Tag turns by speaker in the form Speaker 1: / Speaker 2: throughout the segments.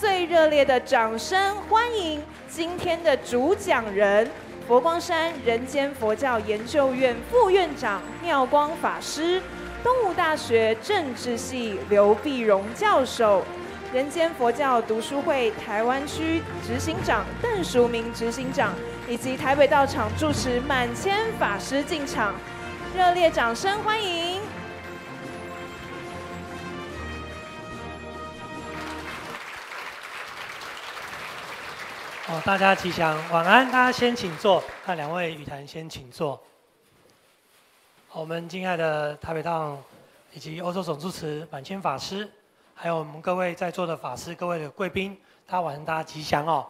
Speaker 1: 最热烈的掌声，欢迎今天的主讲人——佛光山人间佛教研究院副院长妙光法师，东吴大学政治系刘碧荣教授，人间佛教读书会台湾区执行长邓淑明执行长，以及台北道场主持满千法师进场。热烈掌声欢迎！
Speaker 2: 大家吉祥晚安，大家先请坐。那两位雨坛先请坐。我们敬爱的台北堂以及欧洲总主持满谦法师，还有我们各位在座的法师、各位的贵宾，大家晚上大家吉祥哦。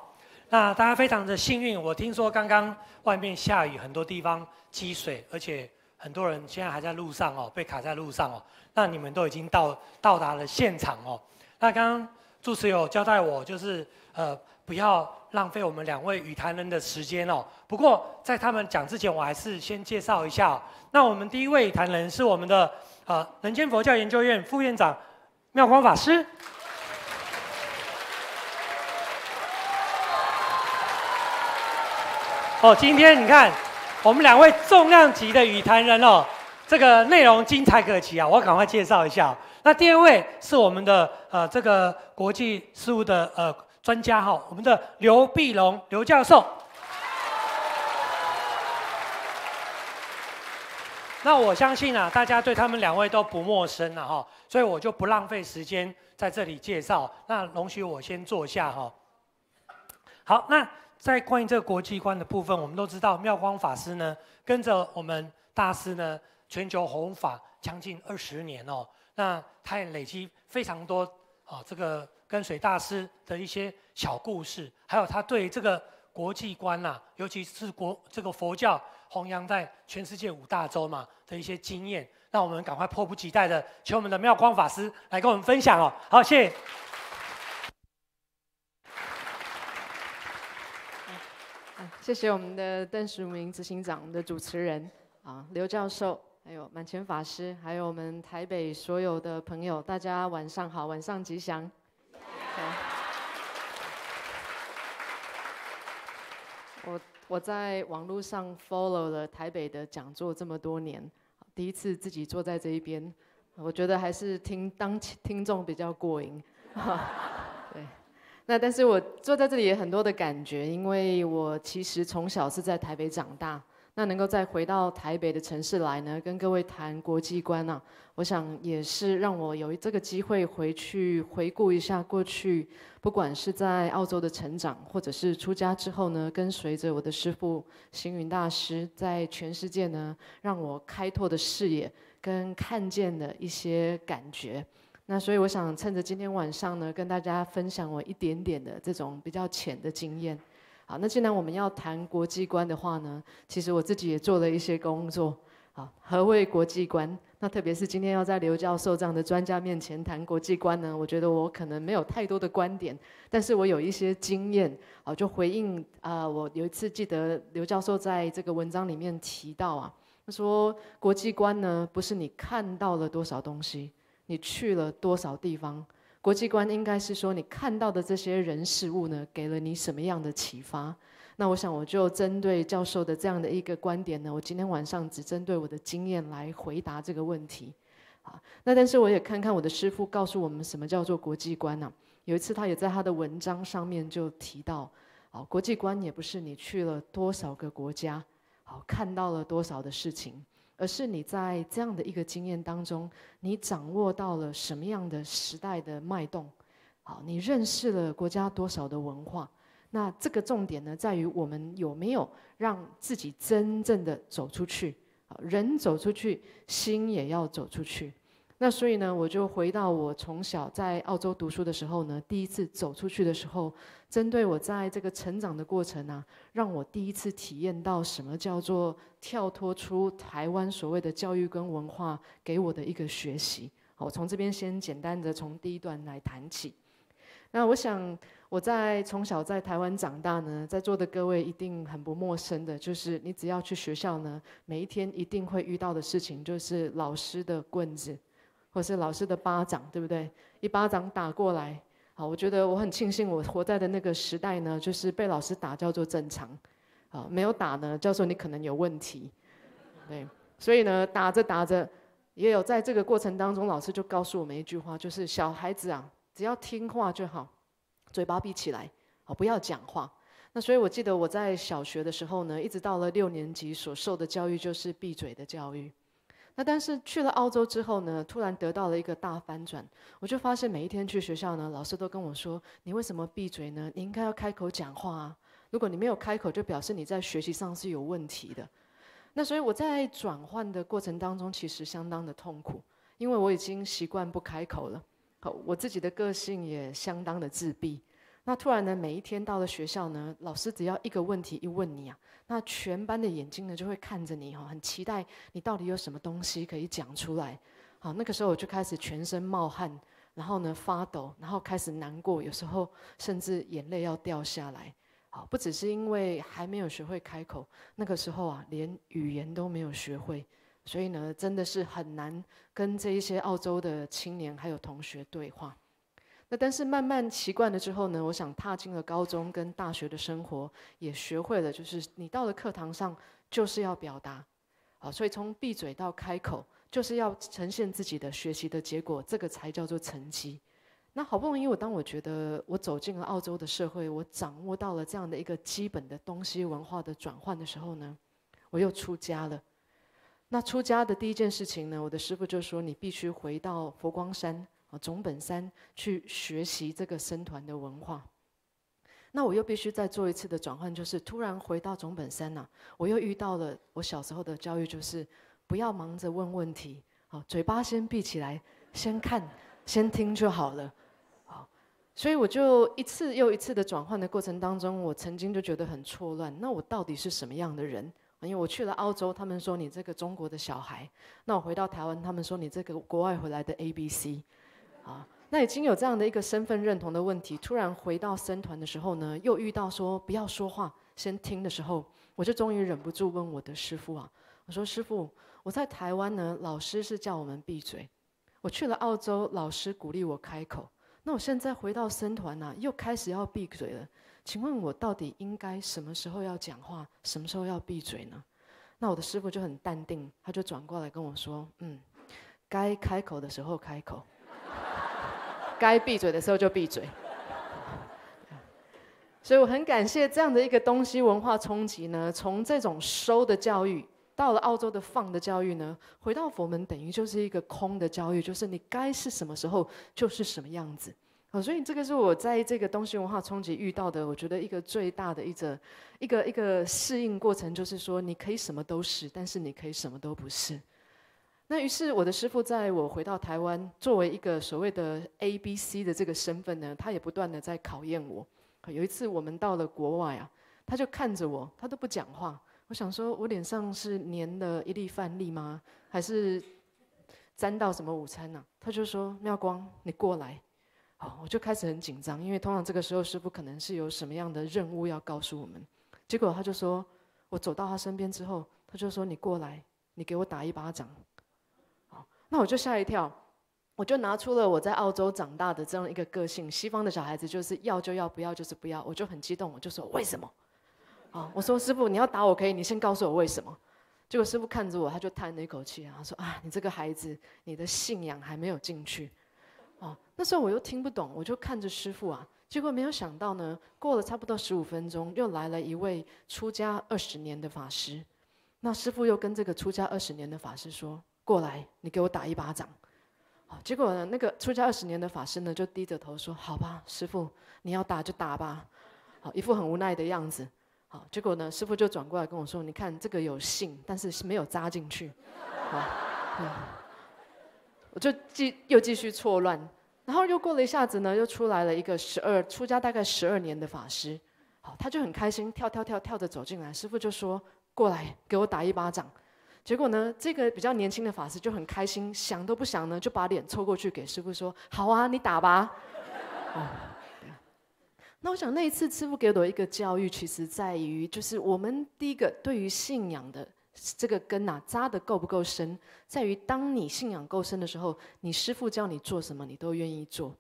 Speaker 2: 那大家非常的幸运，我听说刚刚外面下雨，很多地方积水，而且很多人现在还在路上哦，被卡在路上哦。那你们都已经到到达了现场哦。那刚刚主持有交代我，就是呃不要。浪费我们两位雨坛人的时间哦。不过在他们讲之前，我还是先介绍一下。那我们第一位雨谈人是我们的呃人间佛教研究院副院长妙光法师。哦，今天你看我们两位重量级的雨坛人哦，这个内容精彩可期啊！我赶快介绍一下。那第二位是我们的呃这个国际事务的呃。专家哈，我们的刘碧龙刘教授。那我相信啊，大家对他们两位都不陌生了哈，所以我就不浪费时间在这里介绍。那容许我先坐下哈。好，那在关于这个国际观的部分，我们都知道妙光法师呢，跟着我们大师呢，全球弘法将近二十年哦。那他也累积非常多啊，这个。跟水大师的一些小故事，还有他对这个国际观啊，尤其是国这个佛教弘扬在全世界五大洲嘛的一些经验，让我们赶快迫不及待的，请我们的妙光法师来跟我们分享哦。好，谢谢。
Speaker 3: 谢谢我们的邓淑明执行长的主持人啊，刘教授，还有满泉法师，还有我们台北所有的朋友，大家晚上好，晚上吉祥。我在网络上 follow 了台北的讲座这么多年，第一次自己坐在这一边，我觉得还是听当听众比较过瘾。对，那但是我坐在这里也很多的感觉，因为我其实从小是在台北长大。那能够再回到台北的城市来呢，跟各位谈国际观呢，我想也是让我有这个机会回去回顾一下过去，不管是在澳洲的成长，或者是出家之后呢，跟随着我的师父行云大师，在全世界呢，让我开拓的视野跟看见的一些感觉。那所以我想趁着今天晚上呢，跟大家分享我一点点的这种比较浅的经验。好，那既然我们要谈国际观的话呢，其实我自己也做了一些工作。好，何谓国际观？那特别是今天要在刘教授这样的专家面前谈国际观呢，我觉得我可能没有太多的观点，但是我有一些经验。好，就回应啊，我有一次记得刘教授在这个文章里面提到啊，他说国际观呢，不是你看到了多少东西，你去了多少地方。国际观应该是说，你看到的这些人事物呢，给了你什么样的启发？那我想，我就针对教授的这样的一个观点呢，我今天晚上只针对我的经验来回答这个问题。啊，那但是我也看看我的师傅告诉我们什么叫做国际观呢？有一次他也在他的文章上面就提到，啊，国际观也不是你去了多少个国家，好看到了多少的事情。而是你在这样的一个经验当中，你掌握到了什么样的时代的脉动？好，你认识了国家多少的文化？那这个重点呢，在于我们有没有让自己真正的走出去？啊，人走出去，心也要走出去。那所以呢，我就回到我从小在澳洲读书的时候呢，第一次走出去的时候，针对我在这个成长的过程呢，让我第一次体验到什么叫做跳脱出台湾所谓的教育跟文化给我的一个学习。好，我从这边先简单的从第一段来谈起。那我想我在从小在台湾长大呢，在座的各位一定很不陌生的，就是你只要去学校呢，每一天一定会遇到的事情，就是老师的棍子。或是老师的巴掌，对不对？一巴掌打过来，好，我觉得我很庆幸，我活在的那个时代呢，就是被老师打叫做正常，好，没有打呢，叫做你可能有问题，对。所以呢，打着打着，也有在这个过程当中，老师就告诉我们一句话，就是小孩子啊，只要听话就好，嘴巴闭起来，好，不要讲话。那所以我记得我在小学的时候呢，一直到了六年级，所受的教育就是闭嘴的教育。那但是去了澳洲之后呢，突然得到了一个大翻转，我就发现每一天去学校呢，老师都跟我说：“你为什么闭嘴呢？你应该要开口讲话啊！如果你没有开口，就表示你在学习上是有问题的。”那所以我在转换的过程当中，其实相当的痛苦，因为我已经习惯不开口了，好，我自己的个性也相当的自闭。那突然呢，每一天到了学校呢，老师只要一个问题一问你啊，那全班的眼睛呢就会看着你哈，很期待你到底有什么东西可以讲出来。好，那个时候我就开始全身冒汗，然后呢发抖，然后开始难过，有时候甚至眼泪要掉下来。好，不只是因为还没有学会开口，那个时候啊，连语言都没有学会，所以呢，真的是很难跟这一些澳洲的青年还有同学对话。那但是慢慢习惯了之后呢，我想踏进了高中跟大学的生活，也学会了，就是你到了课堂上就是要表达，好，所以从闭嘴到开口，就是要呈现自己的学习的结果，这个才叫做成绩。那好不容易，我当我觉得我走进了澳洲的社会，我掌握到了这样的一个基本的东西，文化的转换的时候呢，我又出家了。那出家的第一件事情呢，我的师傅就说，你必须回到佛光山。啊，总本山去学习这个僧团的文化，那我又必须再做一次的转换，就是突然回到总本山呐，我又遇到了我小时候的教育，就是不要忙着问问题，好，嘴巴先闭起来，先看，先听就好了，好，所以我就一次又一次的转换的过程当中，我曾经就觉得很错乱，那我到底是什么样的人？因为我去了澳洲，他们说你这个中国的小孩，那我回到台湾，他们说你这个国外回来的 A B C。啊，那已经有这样的一个身份认同的问题。突然回到僧团的时候呢，又遇到说不要说话，先听的时候，我就终于忍不住问我的师傅啊，我说：“师傅，我在台湾呢，老师是叫我们闭嘴；我去了澳洲，老师鼓励我开口。那我现在回到僧团呢，又开始要闭嘴了，请问我到底应该什么时候要讲话，什么时候要闭嘴呢？”那我的师傅就很淡定，他就转过来跟我说：“嗯，该开口的时候开口。”该闭嘴的时候就闭嘴。所以我很感谢这样的一个东西文化冲击呢，从这种收的教育到了澳洲的放的教育呢，回到佛门等于就是一个空的教育，就是你该是什么时候就是什么样子。啊，所以这个是我在这个东西文化冲击遇到的，我觉得一个最大的一个一个一个适应过程，就是说你可以什么都是，但是你可以什么都不是。那于是我的师傅在我回到台湾，作为一个所谓的 A B C 的这个身份呢，他也不断的在考验我。有一次我们到了国外啊，他就看着我，他都不讲话。我想说，我脸上是粘了一粒饭粒吗？还是沾到什么午餐呢？他就说：“妙光，你过来。”哦，我就开始很紧张，因为通常这个时候师傅可能是有什么样的任务要告诉我们。结果他就说：“我走到他身边之后，他就说：‘你过来，你给我打一巴掌。’”那我就吓一跳，我就拿出了我在澳洲长大的这样一个个性，西方的小孩子就是要就要，不要就是不要，我就很激动，我就说为什么？啊，我说师傅你要打我可以，你先告诉我为什么。结果师傅看着我，他就叹了一口气，然后说啊，你这个孩子，你的信仰还没有进去。啊，那时候我又听不懂，我就看着师傅啊。结果没有想到呢，过了差不多十五分钟，又来了一位出家二十年的法师。那师傅又跟这个出家二十年的法师说。过来，你给我打一巴掌。好，结果呢，那个出家二十年的法师呢，就低着头说：“好吧，师傅，你要打就打吧。”好，一副很无奈的样子。好，结果呢，师傅就转过来跟我说：“你看这个有信，但是没有扎进去。”好，我就继又继续错乱。然后又过了一下子呢，又出来了一个十二出家大概十二年的法师。好，他就很开心，跳跳跳跳着走进来。师傅就说：“过来，给我打一巴掌。”结果呢？这个比较年轻的法师就很开心，想都不想呢，就把脸凑过去给师傅说：“好啊，你打吧。”那我想，那一次师傅给我一个教育，其实在于就是我们第一个对于信仰的这个根呐，扎的够不够深，在于当你信仰够深的时候，你师傅教你做什么，你都愿意做。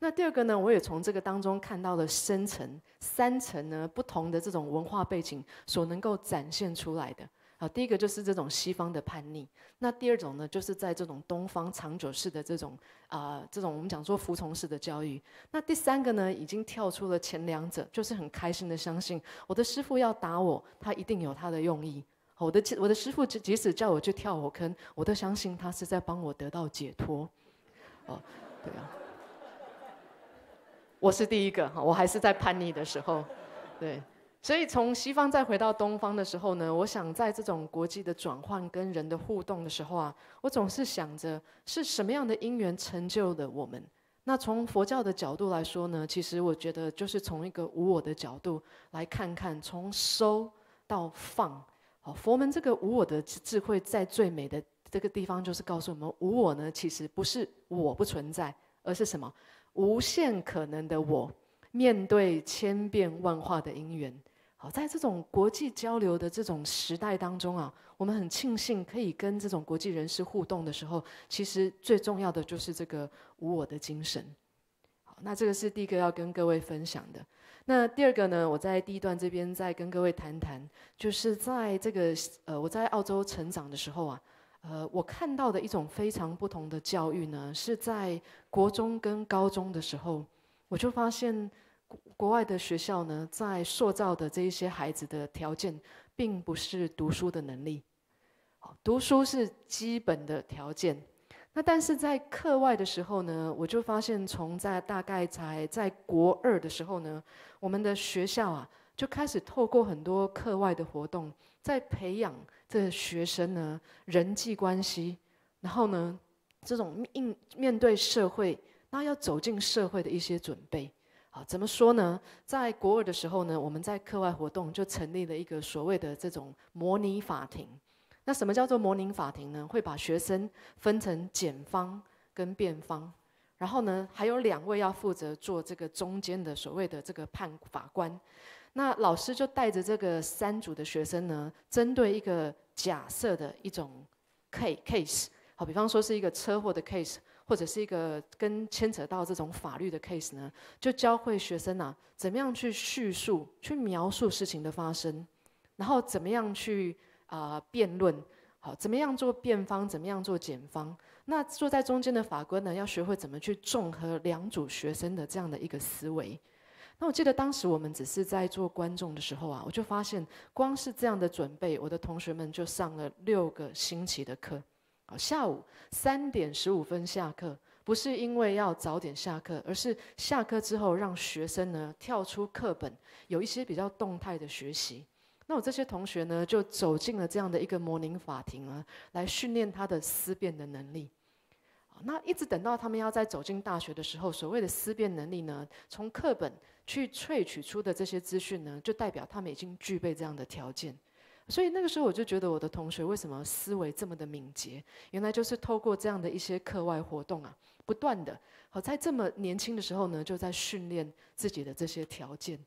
Speaker 3: 那第二个呢，我也从这个当中看到了深层、三层呢不同的这种文化背景所能够展现出来的。啊，第一个就是这种西方的叛逆，那第二种呢，就是在这种东方长久式的这种啊，这种我们讲说服从式的教育。那第三个呢，已经跳出了前两者，就是很开心的相信我的师傅要打我，他一定有他的用意。我的我的师傅，即使叫我去跳火坑，我都相信他是在帮我得到解脱。哦，对啊，我是第一个，哈，我还是在叛逆的时候，对。所以从西方再回到东方的时候呢，我想在这种国际的转换跟人的互动的时候啊，我总是想着是什么样的因缘成就了我们。那从佛教的角度来说呢，其实我觉得就是从一个无我的角度来看看，从收到放。好，佛门这个无我的智慧在最美的这个地方，就是告诉我们：无我呢，其实不是我不存在，而是什么无限可能的我，面对千变万化的因缘。在这种国际交流的这种时代当中啊，我们很庆幸可以跟这种国际人士互动的时候，其实最重要的就是这个无我的精神。好，那这个是第一个要跟各位分享的。那第二个呢，我在第一段这边再跟各位谈谈，就是在这个呃，我在澳洲成长的时候啊，呃，我看到的一种非常不同的教育呢，是在国中跟高中的时候，我就发现。国外的学校呢，在塑造的这一些孩子的条件，并不是读书的能力。读书是基本的条件。那但是在课外的时候呢，我就发现，从在大概才在国二的时候呢，我们的学校啊，就开始透过很多课外的活动，在培养这学生呢人际关系，然后呢，这种应面对社会，那要走进社会的一些准备。啊，怎么说呢？在国二的时候呢，我们在课外活动就成立了一个所谓的这种模拟法庭。那什么叫做模拟法庭呢？会把学生分成检方跟辩方，然后呢，还有两位要负责做这个中间的所谓的这个判法官。那老师就带着这个三组的学生呢，针对一个假设的一种 case，好，比方说是一个车祸的 case。或者是一个跟牵扯到这种法律的 case 呢，就教会学生啊，怎么样去叙述、去描述事情的发生，然后怎么样去啊辩论，好，怎么样做辩方，怎么样做检方。那坐在中间的法官呢，要学会怎么去综合两组学生的这样的一个思维。那我记得当时我们只是在做观众的时候啊，我就发现，光是这样的准备，我的同学们就上了六个星期的课。下午三点十五分下课，不是因为要早点下课，而是下课之后让学生呢跳出课本，有一些比较动态的学习。那我这些同学呢，就走进了这样的一个模拟法庭啊，来训练他的思辨的能力。那一直等到他们要在走进大学的时候，所谓的思辨能力呢，从课本去萃取出的这些资讯呢，就代表他们已经具备这样的条件。所以那个时候我就觉得我的同学为什么思维这么的敏捷？原来就是透过这样的一些课外活动啊，不断的好在这么年轻的时候呢，就在训练自己的这些条件。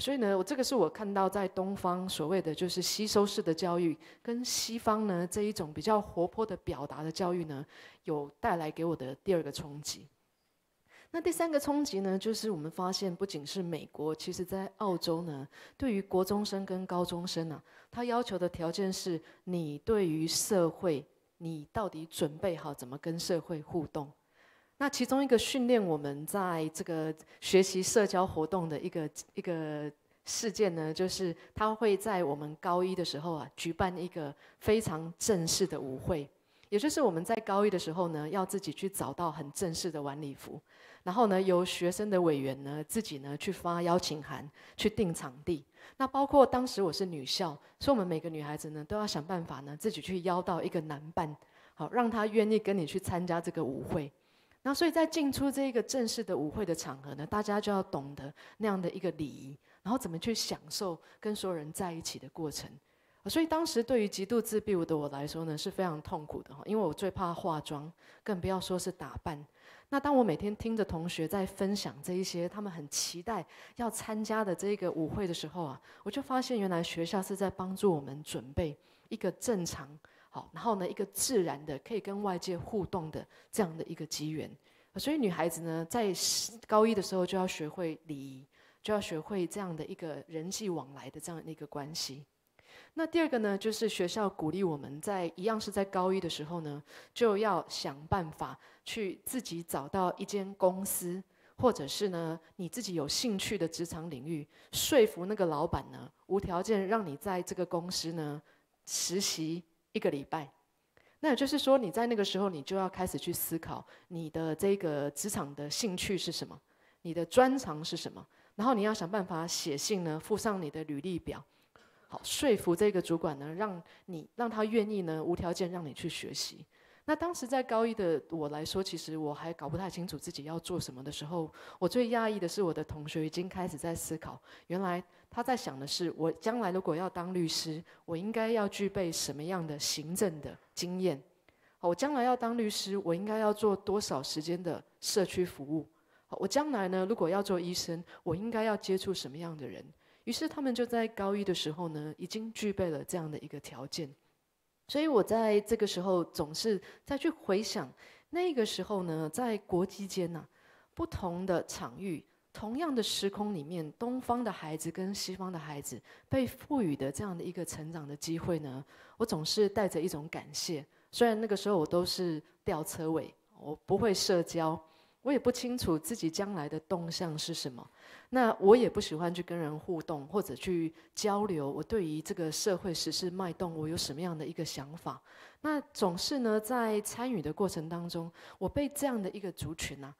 Speaker 3: 所以呢，我这个是我看到在东方所谓的就是吸收式的教育，跟西方呢这一种比较活泼的表达的教育呢，有带来给我的第二个冲击。那第三个冲击呢，就是我们发现，不仅是美国，其实在澳洲呢，对于国中生跟高中生啊，他要求的条件是，你对于社会，你到底准备好怎么跟社会互动？那其中一个训练我们在这个学习社交活动的一个一个事件呢，就是他会在我们高一的时候啊，举办一个非常正式的舞会，也就是我们在高一的时候呢，要自己去找到很正式的晚礼服。然后呢，由学生的委员呢，自己呢去发邀请函，去订场地。那包括当时我是女校，所以我们每个女孩子呢，都要想办法呢，自己去邀到一个男伴，好让他愿意跟你去参加这个舞会。那所以在进出这一个正式的舞会的场合呢，大家就要懂得那样的一个礼仪，然后怎么去享受跟所有人在一起的过程。所以当时对于极度自闭的我来说呢，是非常痛苦的哈，因为我最怕化妆，更不要说是打扮。那当我每天听着同学在分享这一些，他们很期待要参加的这个舞会的时候啊，我就发现原来学校是在帮助我们准备一个正常，好，然后呢一个自然的可以跟外界互动的这样的一个机缘。所以女孩子呢，在高一的时候就要学会礼仪，就要学会这样的一个人际往来的这样的一个关系。那第二个呢，就是学校鼓励我们在一样是在高一的时候呢，就要想办法去自己找到一间公司，或者是呢你自己有兴趣的职场领域，说服那个老板呢，无条件让你在这个公司呢实习一个礼拜。那也就是说，你在那个时候，你就要开始去思考你的这个职场的兴趣是什么，你的专长是什么，然后你要想办法写信呢，附上你的履历表。好说服这个主管呢，让你让他愿意呢，无条件让你去学习。那当时在高一的我来说，其实我还搞不太清楚自己要做什么的时候，我最讶异的是我的同学已经开始在思考。原来他在想的是，我将来如果要当律师，我应该要具备什么样的行政的经验？好，我将来要当律师，我应该要做多少时间的社区服务？好，我将来呢，如果要做医生，我应该要接触什么样的人？于是他们就在高一的时候呢，已经具备了这样的一个条件。所以我在这个时候总是再去回想那个时候呢，在国际间呢，不同的场域、同样的时空里面，东方的孩子跟西方的孩子被赋予的这样的一个成长的机会呢，我总是带着一种感谢。虽然那个时候我都是吊车尾，我不会社交。我也不清楚自己将来的动向是什么，那我也不喜欢去跟人互动或者去交流。我对于这个社会时事脉动，我有什么样的一个想法？那总是呢，在参与的过程当中，我被这样的一个族群呢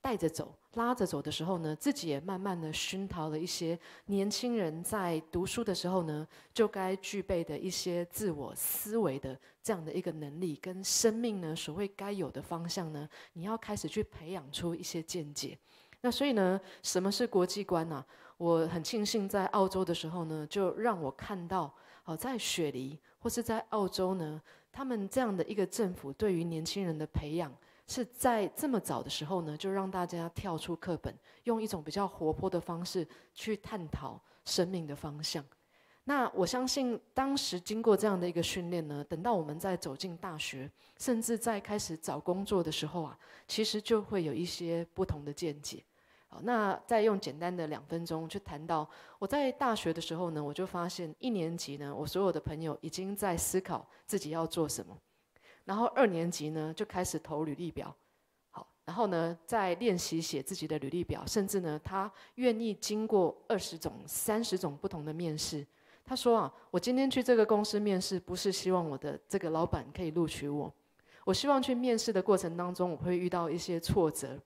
Speaker 3: 带着走。拉着走的时候呢，自己也慢慢的熏陶了一些年轻人在读书的时候呢，就该具备的一些自我思维的这样的一个能力，跟生命呢所谓该有的方向呢，你要开始去培养出一些见解。那所以呢，什么是国际观呢？我很庆幸在澳洲的时候呢，就让我看到，好在雪梨或是在澳洲呢，他们这样的一个政府对于年轻人的培养。是在这么早的时候呢，就让大家跳出课本，用一种比较活泼的方式去探讨生命的方向。那我相信，当时经过这样的一个训练呢，等到我们在走进大学，甚至在开始找工作的时候啊，其实就会有一些不同的见解。好，那再用简单的两分钟去谈到，我在大学的时候呢，我就发现一年级呢，我所有的朋友已经在思考自己要做什么。然后二年级呢就开始投履历表，好，然后呢在练习写自己的履历表，甚至呢他愿意经过二十种、三十种不同的面试。他说啊，我今天去这个公司面试，不是希望我的这个老板可以录取我，我希望去面试的过程当中，我会遇到一些挫折，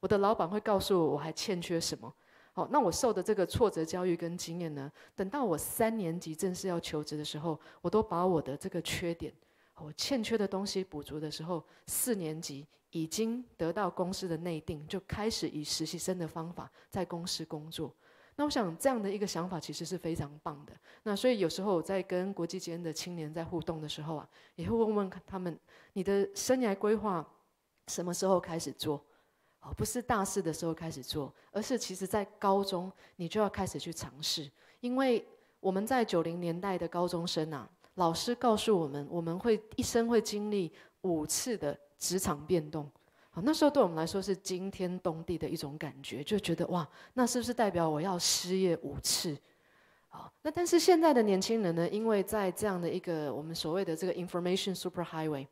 Speaker 3: 我的老板会告诉我我还欠缺什么。好，那我受的这个挫折教育跟经验呢，等到我三年级正式要求职的时候，我都把我的这个缺点。我欠缺的东西补足的时候，四年级已经得到公司的内定，就开始以实习生的方法在公司工作。那我想这样的一个想法其实是非常棒的。那所以有时候我在跟国际间的青年在互动的时候啊，也会问问他们：你的生涯规划什么时候开始做？哦，不是大四的时候开始做，而是其实在高中你就要开始去尝试。因为我们在九零年代的高中生啊。老师告诉我们，我们会一生会经历五次的职场变动，啊，那时候对我们来说是惊天动地的一种感觉，就觉得哇，那是不是代表我要失业五次？好，那但是现在的年轻人呢，因为在这样的一个我们所谓的这个 information super highway，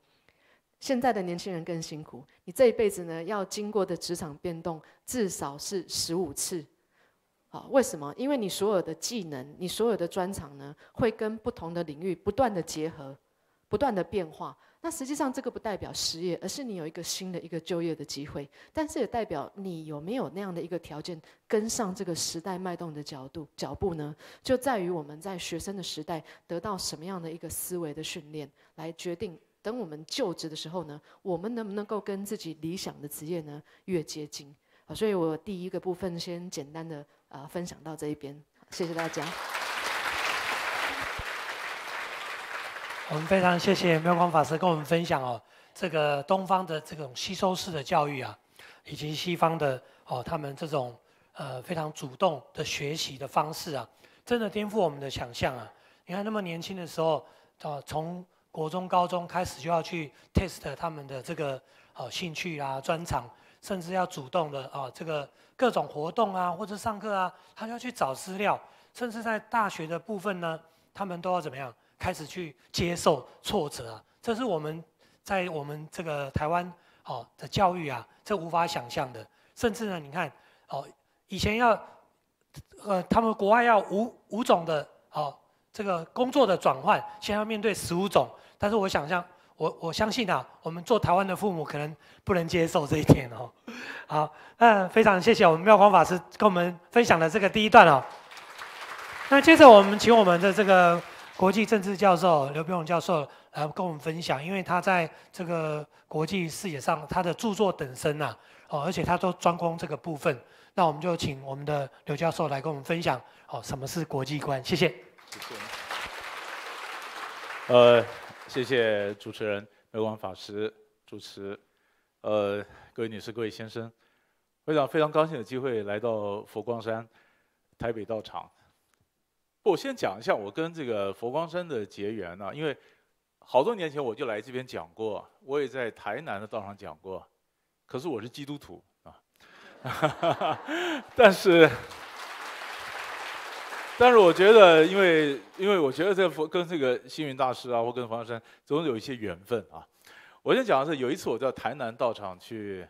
Speaker 3: 现在的年轻人更辛苦，你这一辈子呢要经过的职场变动至少是十五次。啊，为什么？因为你所有的技能，你所有的专长呢，会跟不同的领域不断的结合，不断的变化。那实际上这个不代表失业，而是你有一个新的一个就业的机会。但是也代表你有没有那样的一个条件跟上这个时代脉动的角度脚步呢？就在于我们在学生的时代得到什么样的一个思维的训练，来决定等我们就职的时候呢，我们能不能够跟自己理想的职业呢越接近。好，所以我第一个部分先简单的。啊，
Speaker 2: 分享到这一边，谢谢大家。我们非常谢谢妙光法师跟我们分享哦，这个东方的这种吸收式的教育啊，以及西方的哦，他们这种呃非常主动的学习的方式啊，真的颠覆我们的想象啊！你看那么年轻的时候，哦，从国中、高中开始就要去 test 他们的这个哦兴趣啊、专长，甚至要主动的哦这个。各种活动啊，或者上课啊，他就要去找资料，甚至在大学的部分呢，他们都要怎么样？开始去接受挫折，这是我们，在我们这个台湾哦的教育啊，这无法想象的。甚至呢，你看哦，以前要呃，他们国外要五五种的哦，这个工作的转换，先要面对十五种，但是我想象。我我相信啊，我们做台湾的父母可能不能接受这一点哦。好，那非常谢谢我们妙光法师跟我们分享的这个第一段哦。那接着我们请我们的这个国际政治教授刘兵荣教授来跟我们分享，因为他在这个国际视野上，他的著作等身呐，哦，而且他都专攻这个部分。那我们就请我们的刘教授来跟我们分享哦，什么是国际观？谢谢。
Speaker 4: 呃。谢谢主持人梅广法师主持，呃，各位女士、各位先生，非常非常高兴的机会来到佛光山台北道场。我先讲一下我跟这个佛光山的结缘呢，因为好多年前我就来这边讲过，我也在台南的道上讲过，可是我是基督徒啊，但是。但是我觉得，因为因为我觉得这跟这个星云大师啊，或跟方山，总有一些缘分啊。我先讲的是，有一次我在台南道场去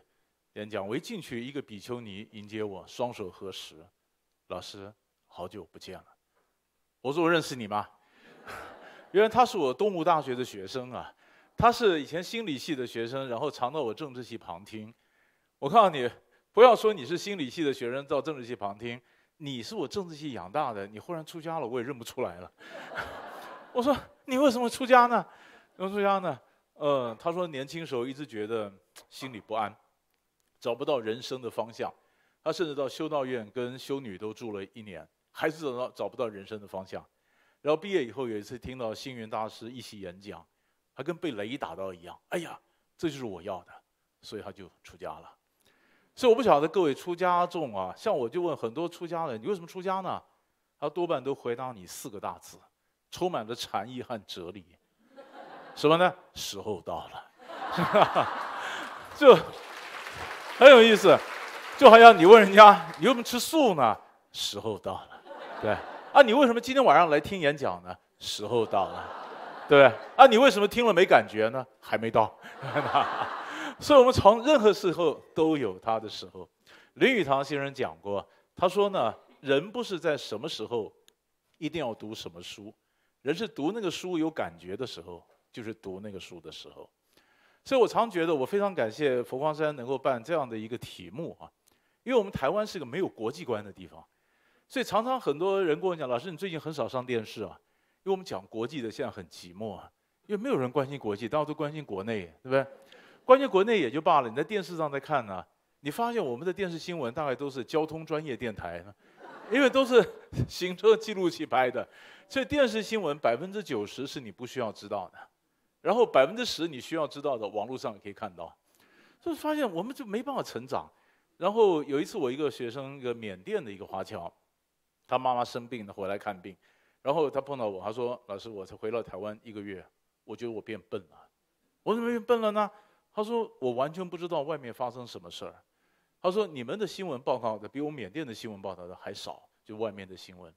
Speaker 4: 演讲，我一进去，一个比丘尼迎接我，双手合十，老师，好久不见了。我说我认识你吗？原来他是我东吴大学的学生啊，他是以前心理系的学生，然后常到我政治系旁听。我告诉你，不要说你是心理系的学生到政治系旁听。你是我政治系养大的，你忽然出家了，我也认不出来了。我说你为什么出家呢？要出家呢？呃，他说年轻时候一直觉得心里不安，找不到人生的方向。他甚至到修道院跟修女都住了一年，还是找到找不到人生的方向。然后毕业以后有一次听到星云大师一席演讲，他跟被雷打到一样，哎呀，这就是我要的，所以他就出家了。所以我不晓得各位出家众啊，像我就问很多出家人，你为什么出家呢？他多半都回答你四个大字，充满着禅意和哲理。什么呢？时候到了。就很有意思，就好像你问人家你为什么吃素呢？时候到了。对。啊，你为什么今天晚上来听演讲呢？时候到了。对。啊，你为什么听了没感觉呢？还没到。所以我们从任何时候都有他的时候。林语堂先生讲过，他说呢，人不是在什么时候一定要读什么书，人是读那个书有感觉的时候，就是读那个书的时候。所以我常觉得，我非常感谢佛光山能够办这样的一个题目啊，因为我们台湾是个没有国际观的地方，所以常常很多人跟我讲，老师你最近很少上电视啊，因为我们讲国际的现在很寂寞，啊，因为没有人关心国际，大家都关心国内，对不对？关键国内也就罢了，你在电视上在看呢，你发现我们的电视新闻大概都是交通专业电台呢，因为都是 行车记录器拍的，所以电视新闻百分之九十是你不需要知道的，然后百分之十你需要知道的，网络上也可以看到，就是发现我们就没办法成长。然后有一次，我一个学生，一个缅甸的一个华侨，他妈妈生病了，回来看病，然后他碰到我，他说：“老师，我才回到台湾一个月，我觉得我变笨了，我怎么变笨了呢？”他说：“我完全不知道外面发生什么事儿。”他说：“你们的新闻报告的比我缅甸的新闻报道的还少，就外面的新闻。”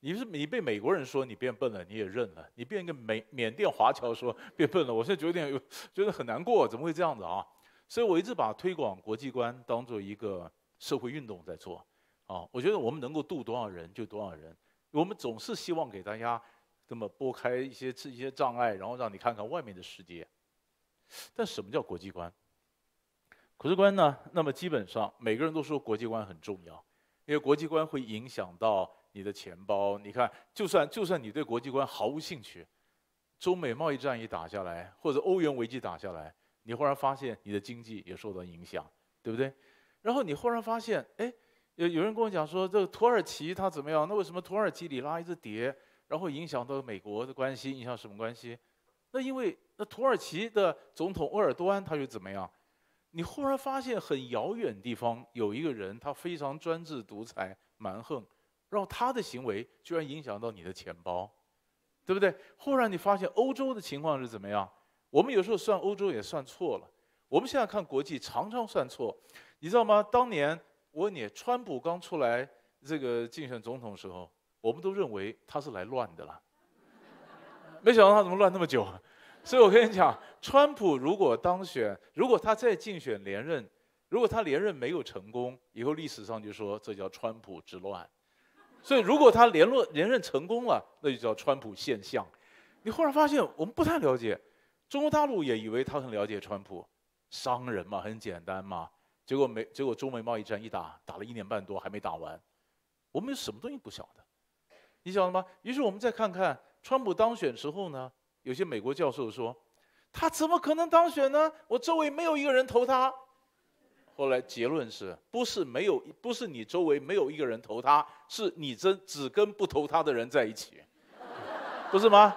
Speaker 4: 你是你被美国人说你变笨了，你也认了。你变一个美缅甸华侨说变笨了，我现在有点觉得很难过，怎么会这样子啊？所以我一直把推广国际观当做一个社会运动在做。啊，我觉得我们能够渡多少人就多少人。我们总是希望给大家这么拨开一些一些障碍，然后让你看看外面的世界。但什么叫国际观？国际观呢？那么基本上，每个人都说国际观很重要，因为国际观会影响到你的钱包。你看，就算就算你对国际观毫无兴趣，中美贸易战一打下来，或者欧元危机打下来，你忽然发现你的经济也受到影响，对不对？然后你忽然发现，哎，有有人跟我讲说，这个土耳其它怎么样？那为什么土耳其里拉一直跌？然后影响到美国的关系，影响什么关系？那因为。那土耳其的总统鄂尔多安他又怎么样？你忽然发现很遥远地方有一个人，他非常专制独裁、蛮横，然后他的行为居然影响到你的钱包，对不对？忽然你发现欧洲的情况是怎么样？我们有时候算欧洲也算错了，我们现在看国际常常算错，你知道吗？当年我问你，川普刚出来这个竞选总统的时候，我们都认为他是来乱的了，没想到他怎么乱那么久啊？所以我跟你讲，川普如果当选，如果他再竞选连任，如果他连任没有成功，以后历史上就说这叫川普之乱。所以如果他连络连任成功了，那就叫川普现象。你忽然发现我们不太了解，中国大陆也以为他很了解川普，商人嘛，很简单嘛。结果没，结果中美贸易战一打，打了一年半多还没打完，我们有什么东西不晓得？你晓得吗？于是我们再看看川普当选时候呢。有些美国教授说：“他怎么可能当选呢？我周围没有一个人投他。”后来结论是：不是没有，不是你周围没有一个人投他，是你真只跟不投他的人在一起，不是吗？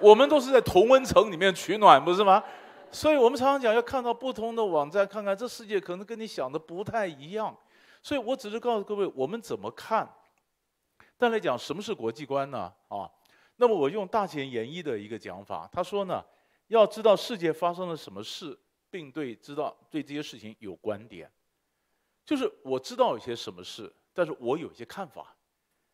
Speaker 4: 我们都是在同温层里面取暖，不是吗？所以，我们常常讲要看到不同的网站，看看这世界可能跟你想的不太一样。所以我只是告诉各位，我们怎么看？但来讲，什么是国际观呢？啊？那么我用大前研一的一个讲法，他说呢，要知道世界发生了什么事，并对知道对这些事情有观点，就是我知道有些什么事，但是我有一些看法。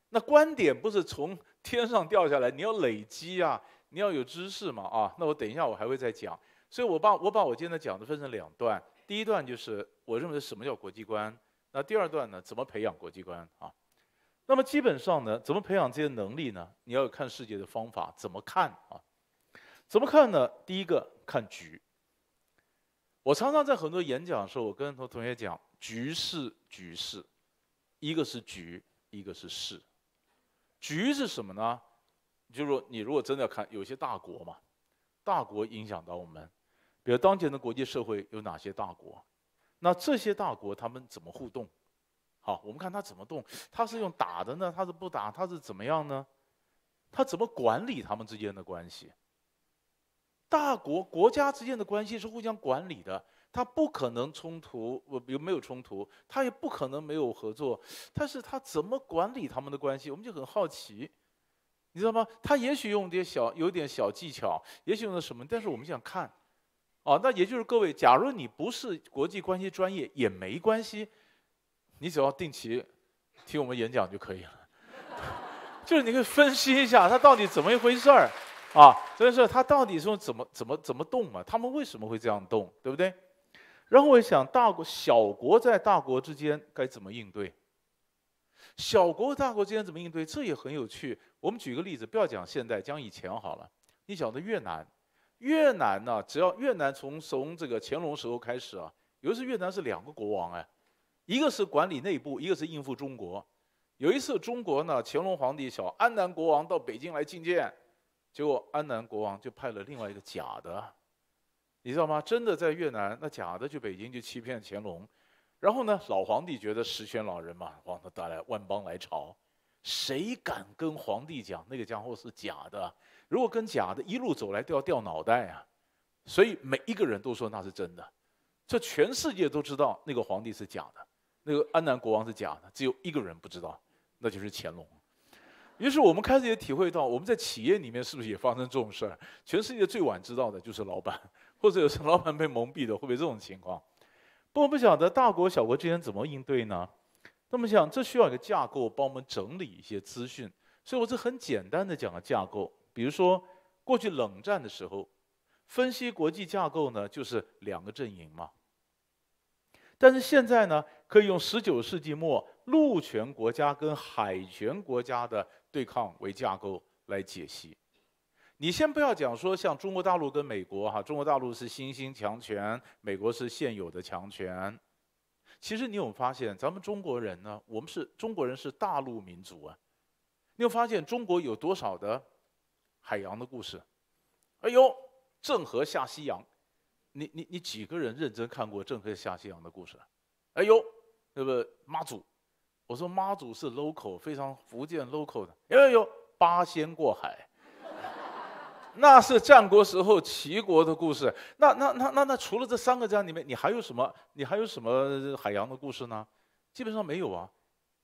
Speaker 4: 那观点不是从 天上掉下来，你要累积啊，你要有知识嘛啊。那我等一下我还会再讲，所以我把我把我今天的讲的分成两段，第一段就是我认为什么叫国际观，那第二段呢怎么培养国际观啊？那么基本上呢，怎么培养这些能力呢？你要有看世界的方法怎么看啊？怎么看呢？第一个看局。我常常在很多演讲的时候，我跟同同学讲，局势局势，一个是局，一个是势。局是什么呢？就是说，你如果真的要看，有些大国嘛，大国影响到我们。比如当前的国际社会有哪些大国？那这些大国他们怎么互动？好，我们看他怎么动。他是用打的呢？他是不打？他是怎么样呢？他怎么管理他们之间的关系？大国国家之间的关系是互相管理的，他不可能冲突，有没有冲突？他也不可能没有合作。但是他怎么管理他们的关系？我们就很好奇，你知道吗？他也许用点小，有点小技巧，也许用的什么？但是我们想看。哦，那也就是各位，假如你不是国际关系专业也没关系。你只要定期听我们演讲就可以了，就是你可以分析一下他到底怎么一回事儿，啊，真是他到底是怎么怎么怎么动嘛？他们为什么会这样动，对不对？然后我想，大国小国在大国之间该怎么应对？小国大国之间怎么应对？这也很有趣。我们举个例子，不要讲现在，讲以前好了。你讲的越南，越南呢，只要越南从从这个乾隆时候开始啊，有一次越南是两个国王哎。一个是管理内部，一个是应付中国。有一次，中国呢，乾隆皇帝小安南国王到北京来觐见，结果安南国王就派了另外一个假的，你知道吗？真的在越南，那假的去北京就欺骗乾隆。然后呢，老皇帝觉得十全老人嘛，往他带来万邦来朝，谁敢跟皇帝讲那个家伙是假的？如果跟假的一路走来掉掉脑袋啊！所以每一个人都说那是真的，这全世界都知道那个皇帝是假的。那个安南国王是假的，只有一个人不知道，那就是乾隆。于是我们开始也体会到，我们在企业里面是不是也发生这种事儿？全世界最晚知道的就是老板，或者有时老板被蒙蔽的，会不会这种情况。不，我们不晓得大国小国之间怎么应对呢？那么想，这需要一个架构帮我们整理一些资讯。所以我这很简单的讲了架构，比如说过去冷战的时候，分析国际架构呢，就是两个阵营嘛。但是现在呢？可以用十九世纪末陆权国家跟海权国家的对抗为架构来解析。你先不要讲说像中国大陆跟美国哈，中国大陆是新兴强权，美国是现有的强权。其实你有发现，咱们中国人呢，我们是中国人是大陆民族啊。你有发现中国有多少的海洋的故事？哎呦，郑和下西洋，你你你几个人认真看过郑和下西洋的故事？哎呦。那个妈祖，我说妈祖是 local 非常福建 local 的，有有有八仙过海，那是战国时候齐国的故事。那那那那那除了这三个家里面，你还有什么？你还有什么海洋的故事呢？基本上没有啊。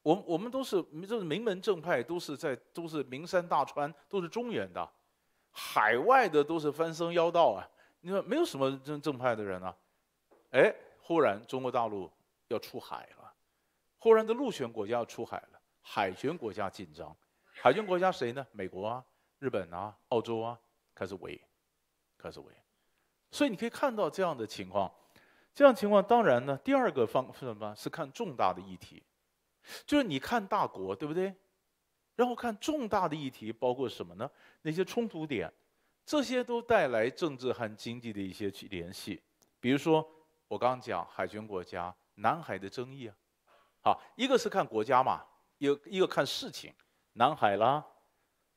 Speaker 4: 我我们都是就是名门正派，都是在都是名山大川，都是中原的，海外的都是翻身妖道啊。你说没有什么正正派的人啊？哎，忽然中国大陆要出海了。忽然，的陆权国家要出海了，海权国家紧张。海权国家谁呢？美国啊，日本啊，澳洲啊，开始围，开始围。所以你可以看到这样的情况。这样情况当然呢，第二个方是什么？是看重大的议题，就是你看大国对不对？然后看重大的议题包括什么呢？那些冲突点，这些都带来政治和经济的一些联系。比如说，我刚讲海权国家南海的争议啊。好，一个是看国家嘛，有一个看事情，南海啦，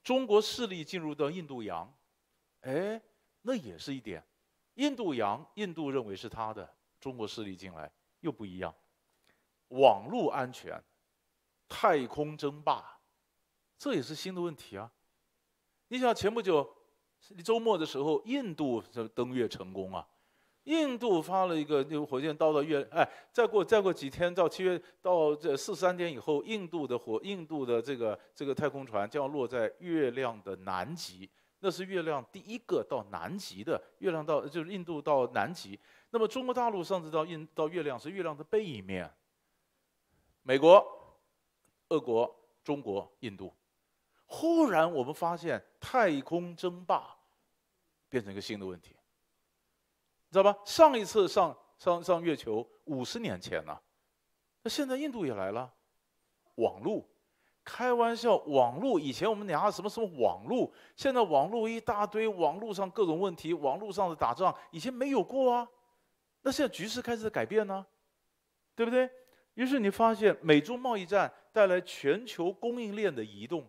Speaker 4: 中国势力进入到印度洋，哎，那也是一点。印度洋，印度认为是他的，中国势力进来又不一样。网络安全，太空争霸，这也是新的问题啊。你想前不久，周末的时候，印度登月成功啊。印度发了一个那个火箭到了月，哎，再过再过几天，到七月到这四三点以后，印度的火，印度的这个这个太空船将要落在月亮的南极，那是月亮第一个到南极的，月亮到就是印度到南极。那么中国大陆上次到印到月亮是月亮的背面。美国、俄国、中国、印度，忽然我们发现太空争霸变成一个新的问题。你知道吧？上一次上上上月球五十年前呢，那现在印度也来了。网路，开玩笑，网路以前我们聊什么什么网路，现在网路一大堆，网路上各种问题，网路上的打仗，以前没有过啊。那现在局势开始改变呢，对不对？于是你发现，美中贸易战带来全球供应链的移动。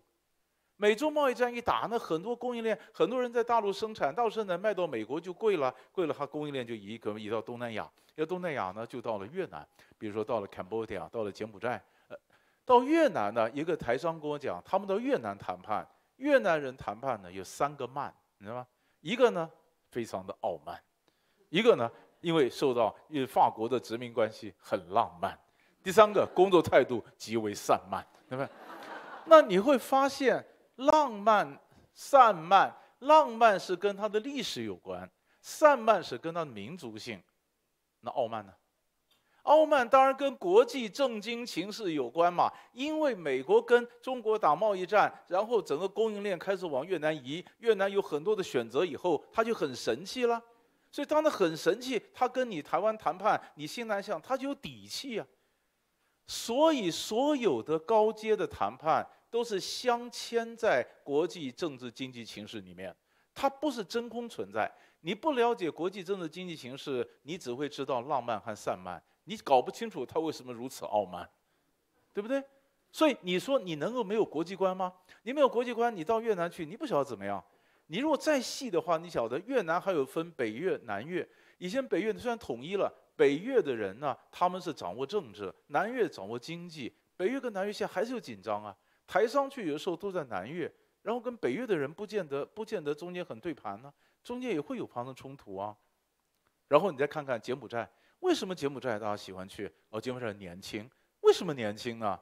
Speaker 4: 美中贸易战一打，那很多供应链，很多人在大陆生产，到生产卖到美国就贵了，贵了，它供应链就移，可能移到东南亚，要东南亚呢，就到了越南，比如说到了 Cambodia，到了柬埔寨，呃，到越南呢，一个台商跟我讲，他们到越南谈判，越南人谈判呢有三个慢，你知道吗？一个呢非常的傲慢，一个呢因为受到法国的殖民关系很浪漫，第三个工作态度极为散漫，对吧？那你会发现。浪漫、散漫，浪漫是跟它的历史有关，散漫是跟它的民族性。那傲慢呢？傲慢当然跟国际政经情势有关嘛，因为美国跟中国打贸易战，然后整个供应链开始往越南移，越南有很多的选择，以后他就很神气了。所以当他很神气，他跟你台湾谈判，你新南向，他就有底气呀。所以所有的高阶的谈判。都是镶嵌在国际政治经济形势里面，它不是真空存在。你不了解国际政治经济形势，你只会知道浪漫和散漫，你搞不清楚它为什么如此傲慢，对不对？所以你说你能够没有国际观吗？你没有国际观，你到越南去，你不晓得怎么样。你如果再细的话，你晓得越南还有分北越、南越。以前北越虽然统一了，北越的人呢，他们是掌握政治，南越掌握经济。北越跟南越现在还是有紧张啊。台商去有的时候都在南越，然后跟北越的人不见得不见得中间很对盘呢，中间也会有旁的冲突啊。然后你再看看柬埔寨，为什么柬埔寨大家喜欢去？哦，柬埔寨年轻，为什么年轻呢？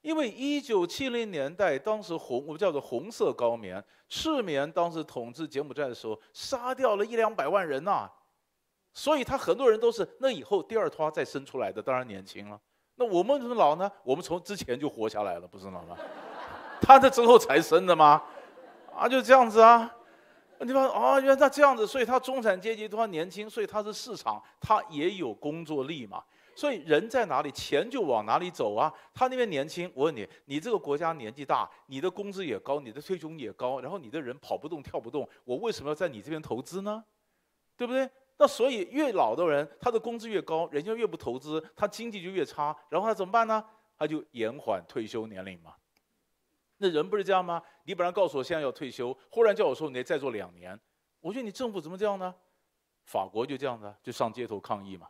Speaker 4: 因为一九七零年代当时红我们叫做红色高棉赤棉当时统治柬埔寨的时候，杀掉了一两百万人呐，所以他很多人都是那以后第二胎再生出来的，当然年轻了。那我们怎么老呢？我们从之前就活下来了，不是吗？他这之后才生的吗？啊，就这样子啊！你啊、哦，原来这样子，所以他中产阶级他年轻，所以他是市场，他也有工作力嘛。所以人在哪里，钱就往哪里走啊。他那边年轻，我问你，你这个国家年纪大，你的工资也高，你的退休也高，然后你的人跑不动、跳不动，我为什么要在你这边投资呢？对不对？那所以越老的人他的工资越高，人家越不投资，他经济就越差，然后他怎么办呢？他就延缓退休年龄嘛。那人不是这样吗？你本来告诉我现在要退休，忽然叫我说你再做两年，我觉得你政府怎么这样呢？法国就这样的，就上街头抗议嘛，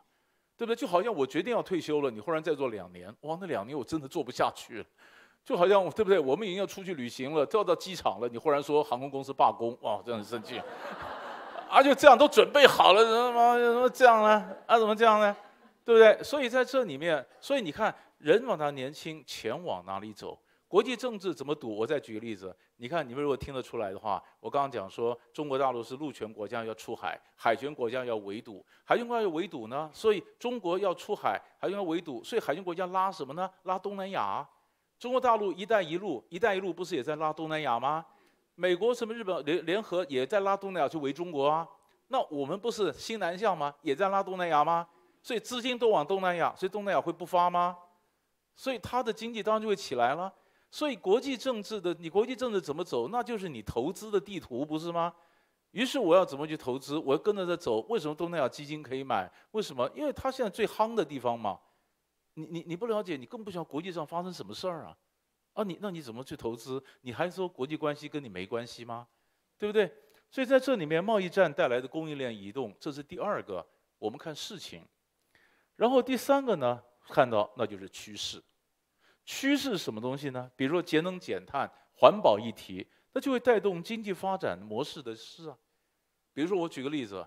Speaker 4: 对不对？就好像我决定要退休了，你忽然再做两年，哇，那两年我真的做不下去了，就好像对不对？我们已经要出去旅行了，要到机场了，你忽然说航空公司罢工，哇，这样很生气。啊，就这样都准备好了，么他么怎么这样呢？啊，怎么这样呢？对不对？所以在这里面，所以你看，人往哪年轻，钱往哪里走？国际政治怎么赌？我再举个例子，你看你们如果听得出来的话，我刚刚讲说，中国大陆是陆权国家要出海，海权国家要围堵，海权国家要围堵呢。所以中国要出海，海权要围堵，所以海权国家拉什么呢？拉东南亚。中国大陆“一带一路”，“一带一路”不是也在拉东南亚吗？美国什么日本联联合也在拉东南亚去围中国啊？那我们不是新南向吗？也在拉东南亚吗？所以资金都往东南亚，所以东南亚会不发吗？所以它的经济当然就会起来了。所以国际政治的，你国际政治怎么走，那就是你投资的地图，不是吗？于是我要怎么去投资？我要跟着它走。为什么东南亚基金可以买？为什么？因为它现在最夯的地方嘛。你你你不了解，你更不晓国际上发生什么事儿啊。啊，你那你怎么去投资？你还说国际关系跟你没关系吗？对不对？所以在这里面，贸易战带来的供应链移动，这是第二个。我们看事情，然后第三个呢，看到那就是趋势。趋势什么东西呢？比如说节能减碳、环保议题，那就会带动经济发展模式的事啊。比如说我举个例子，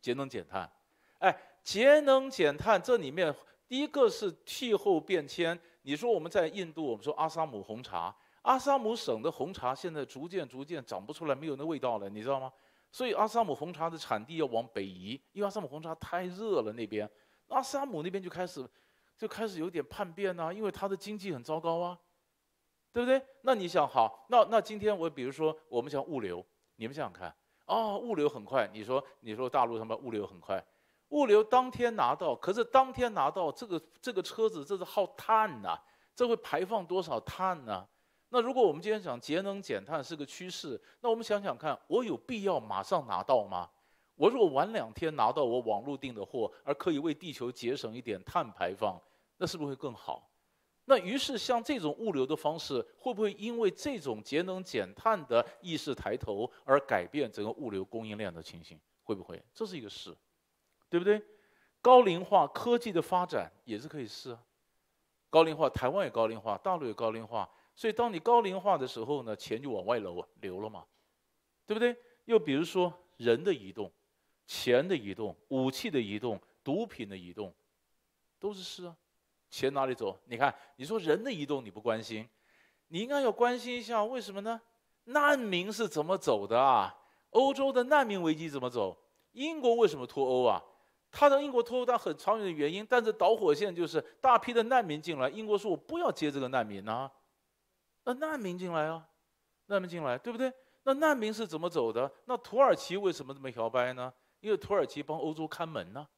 Speaker 4: 节能减碳。哎，节能减碳这里面第一个是气候变迁。你说我们在印度，我们说阿萨姆红茶，阿萨姆省的红茶现在逐渐逐渐长不出来，没有那味道了，你知道吗？所以阿萨姆红茶的产地要往北移，因为阿萨姆红茶太热了那边，阿萨姆那边就开始，就开始有点叛变啊，因为它的经济很糟糕啊，对不对？那你想好，那那今天我比如说我们讲物流，你们想想看，哦，物流很快，你说你说大陆他妈物流很快。物流当天拿到，可是当天拿到这个这个车子，这是耗碳呐，这会排放多少碳呢？那如果我们今天讲节能减碳是个趋势，那我们想想看，我有必要马上拿到吗？我如果晚两天拿到我网络订的货，而可以为地球节省一点碳排放，那是不是会更好？那于是像这种物流的方式，会不会因为这种节能减碳的意识抬头而改变整个物流供应链的情形？会不会？这是一个事。对不对？高龄化、科技的发展也是可以试啊。高龄化，台湾也高龄化，大陆也高龄化。所以，当你高龄化的时候呢，钱就往外流流了嘛，对不对？又比如说，人的移动、钱的移动、武器的移动、毒品的移动，都是试啊。钱哪里走？你看，你说人的移动你不关心，你应该要关心一下。为什么呢？难民是怎么走的啊？欧洲的难民危机怎么走？英国为什么脱欧啊？他到英国脱欧但很长远的原因，但是导火线就是大批的难民进来，英国说我不要接这个难民啊，那难民进来啊，难民进来，对不对？那难民是怎么走的？那土耳其为什么这么摇摆呢？因为土耳其帮欧洲看门呢。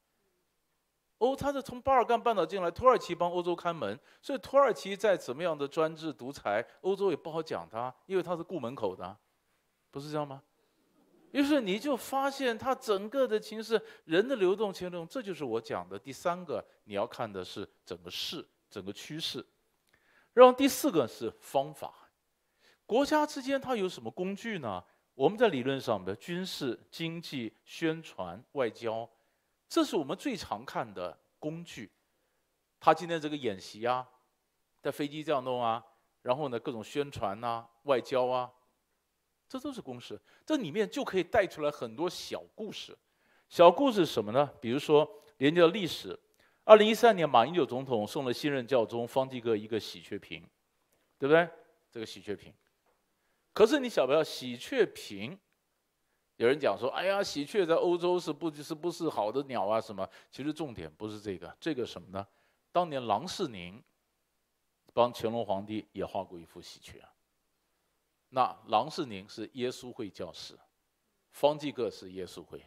Speaker 4: 欧他是从巴尔干半岛进来，土耳其帮欧洲看门，所以土耳其在怎么样的专制独裁，欧洲也不好讲他，因为他是顾门口的，不是这样吗？于是你就发现它整个的情势、人的流动、群动，这就是我讲的第三个，你要看的是整个势、整个趋势。然后第四个是方法，国家之间它有什么工具呢？我们在理论上的军事、经济、宣传、外交，这是我们最常看的工具。他今天这个演习啊，在飞机这样弄啊，然后呢各种宣传呐、外交啊。这都是公式，这里面就可以带出来很多小故事。小故事什么呢？比如说，连接到历史，二零一三年马英九总统送了新任教宗方济各一个喜鹊瓶，对不对？这个喜鹊瓶，可是你晓不晓得喜鹊瓶？有人讲说，哎呀，喜鹊在欧洲是不就是不是好的鸟啊什么？其实重点不是这个，这个什么呢？当年郎世宁帮乾隆皇帝也画过一幅喜鹊。那郎世宁是耶稣会教士，方济各是耶稣会，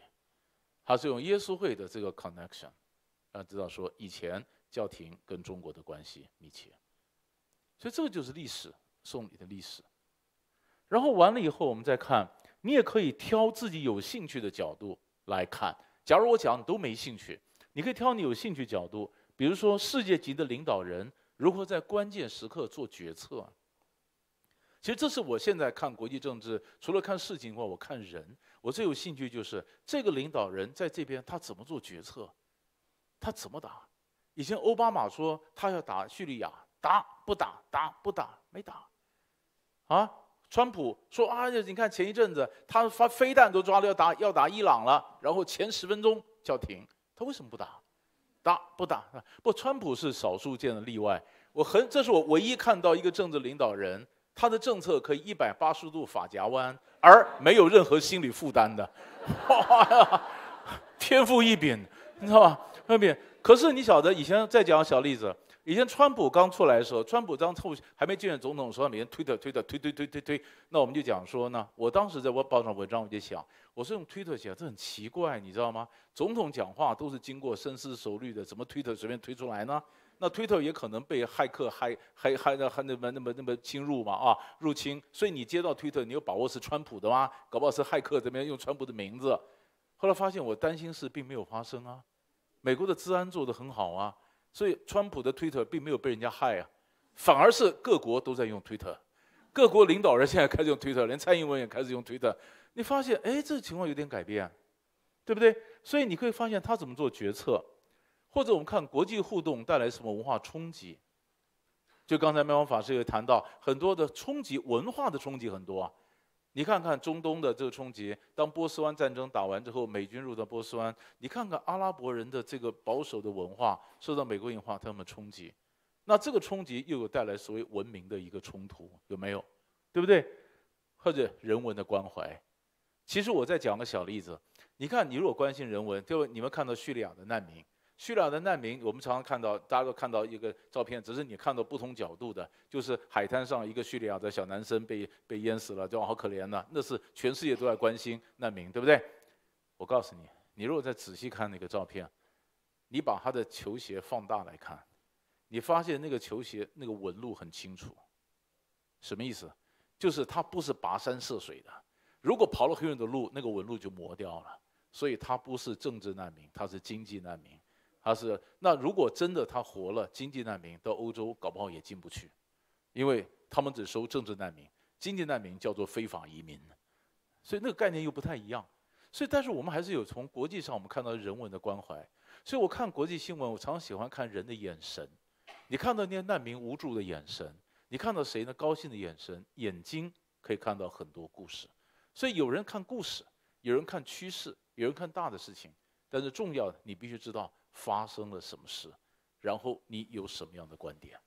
Speaker 4: 他是用耶稣会的这个 connection，啊，知道说以前教廷跟中国的关系密切，所以这个就是历史送礼的历史。然后完了以后，我们再看，你也可以挑自己有兴趣的角度来看。假如我讲你都没兴趣，你可以挑你有兴趣角度，比如说世界级的领导人如何在关键时刻做决策。其实这是我现在看国际政治，除了看事情外，我看人，我最有兴趣就是这个领导人在这边他怎么做决策，他怎么打？以前奥巴马说他要打叙利亚，打不打？打不打？没打。啊，川普说啊，你看前一阵子他发飞弹都抓了，要打要打伊朗了，然后前十分钟叫停，他为什么不打？打不打？不，川普是少数见的例外。我很，这是我唯一看到一个政治领导人。他的政策可以一百八十度法夹弯，而没有任何心理负担的，天赋异禀，你知道吗？后面可是你晓得，以前在讲小例子，以前川普刚出来的时候，川普当特还没竞选总统，的时候，每天推特推特推推推推推，那我们就讲说呢，我当时在我报上文章，我就想，我是用推特写，这很奇怪，你知道吗？总统讲话都是经过深思熟虑的，怎么推特随便推出来呢？那推特也可能被骇客害、害、害、那、那、那、那么、那么侵入嘛？啊，入侵。所以你接到推特，你有把握是川普的吗？搞不好是骇客怎么样用川普的名字？后来发现我担心事并没有发生啊。美国的治安做得很好啊，所以川普的推特并没有被人家害啊，反而是各国都在用推特，各国领导人现在开始用推特，连蔡英文也开始用推特。你发现，哎，这情况有点改变，对不对？所以你可以发现他怎么做决策。或者我们看国际互动带来什么文化冲击？就刚才妙王法师也谈到很多的冲击，文化的冲击很多啊。你看看中东的这个冲击，当波斯湾战争打完之后，美军入到波斯湾，你看看阿拉伯人的这个保守的文化受到美国文化他们冲击，那这个冲击又有带来所谓文明的一个冲突，有没有？对不对？或者人文的关怀？其实我再讲个小例子，你看你如果关心人文，就你们看到叙利亚的难民。叙利亚的难民，我们常常看到，大家都看到一个照片，只是你看到不同角度的，就是海滩上一个叙利亚的小男生被被淹死了，叫好可怜呐。那是全世界都在关心难民，对不对？我告诉你，你如果再仔细看那个照片，你把他的球鞋放大来看，你发现那个球鞋那个纹路很清楚，什么意思？就是他不是跋山涉水的，如果跑了很远的路，那个纹路就磨掉了，所以他不是政治难民，他是经济难民。他是，那如果真的他活了，经济难民到欧洲搞不好也进不去，因为他们只收政治难民，经济难民叫做非法移民，所以那个概念又不太一样。所以，但是我们还是有从国际上我们看到人文的关怀。所以我看国际新闻，我常常喜欢看人的眼神。你看到那些难民无助的眼神，你看到谁呢？高兴的眼神，眼睛可以看到很多故事。所以有人看故事，有人看趋势，有人看大的事情，但是重要的你必须知道。发生了什么事？然后你有什么样的观点？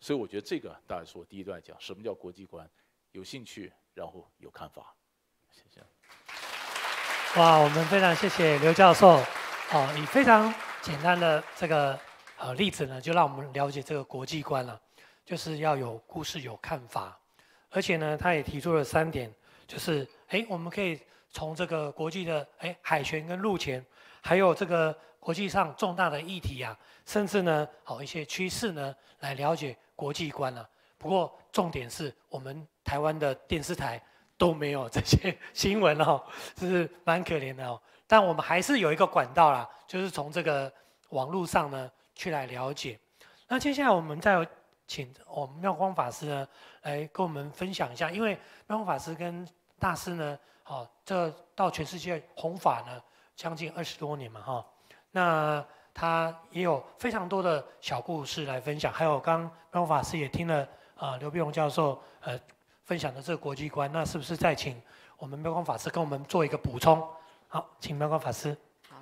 Speaker 4: 所以我觉得这个，大是我第一段讲什么叫国际观，有兴趣，然后有看法。谢谢。
Speaker 2: 哇，我们非常谢谢刘教授。哦，以非常简单的这个呃例子呢，就让我们了解这个国际观了，就是要有故事，有看法，而且呢，他也提出了三点，就是哎，我们可以从这个国际的哎海权跟陆权，还有这个。国际上重大的议题啊，甚至呢，好一些趋势呢，来了解国际观啊。不过重点是我们台湾的电视台都没有这些新闻哦，是蛮可怜的哦。但我们还是有一个管道啦，就是从这个网络上呢去来了解。那接下来我们再请我们妙光法师呢来跟我们分享一下，因为妙光法师跟大师呢，好这到全世界弘法呢将近二十多年嘛，哈。那他也有非常多的小故事来分享，还有刚刚妙光法师也听了啊，刘碧荣教授呃分享的这个国际观，那是不是再请我们妙光法师跟我们做一个补充？好，请妙光法师。好。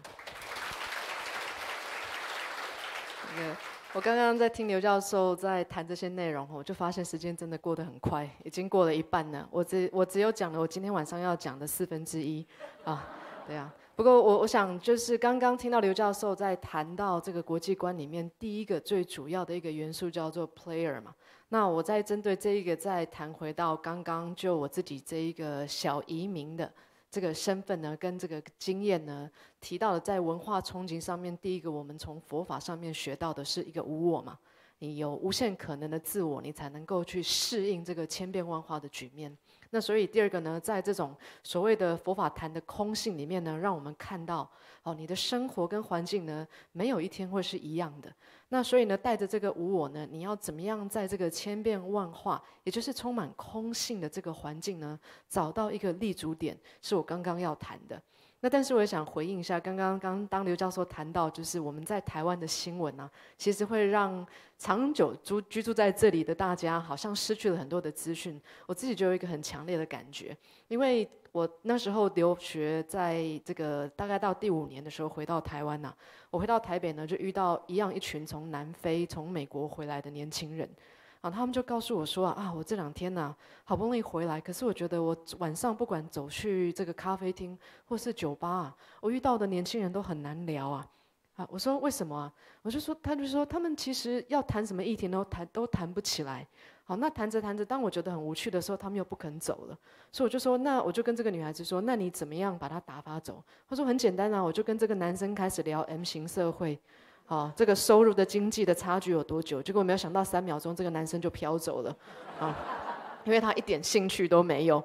Speaker 5: 那个，
Speaker 3: 我刚刚在听刘教授在谈这些内容，我就发现时间真的过得很快，已经过了一半了。我只我只有讲了我今天晚上要讲的四分之一啊，对啊。不过我我想，就是刚刚听到刘教授在谈到这个国际观里面，第一个最主要的一个元素叫做 player 嘛。那我在针对这一个再谈回到刚刚就我自己这一个小移民的这个身份呢，跟这个经验呢，提到了在文化憧憬上面，第一个我们从佛法上面学到的是一个无我嘛。你有无限可能的自我，你才能够去适应这个千变万化的局面。那所以第二个呢，在这种所谓的佛法谈的空性里面呢，让我们看到，哦，你的生活跟环境呢，没有一天会是一样的。那所以呢，带着这个无我呢，你要怎么样在这个千变万化，也就是充满空性的这个环境呢，找到一个立足点，是我刚刚要谈的。那但是我也想回应一下，刚刚刚当刘教授谈到，就是我们在台湾的新闻啊，其实会让长久住居住在这里的大家好像失去了很多的资讯。我自己就有一个很强烈的感觉，因为我那时候留学在这个大概到第五年的时候回到台湾呐，我回到台北呢就遇到一样一群从南非、从美国回来的年轻人。他们就告诉我说啊，我这两天呢，好不容易回来，可是我觉得我晚上不管走去这个咖啡厅或是酒吧，啊，我遇到的年轻人都很难聊啊。啊，我说为什么啊？我就说，他就说他们其实要谈什么议题都谈都谈不起来。好，那谈着谈着，当我觉得很无趣的时候，他们又不肯走了。所以我就说，那我就跟这个女孩子说，那你怎么样把他打发走？她说很简单啊，我就跟这个男生开始聊 M 型社会。好，这个收入的经济的差距有多久？结果我没有想到，三秒钟这个男生就飘走了。啊，因为他一点兴趣都没有。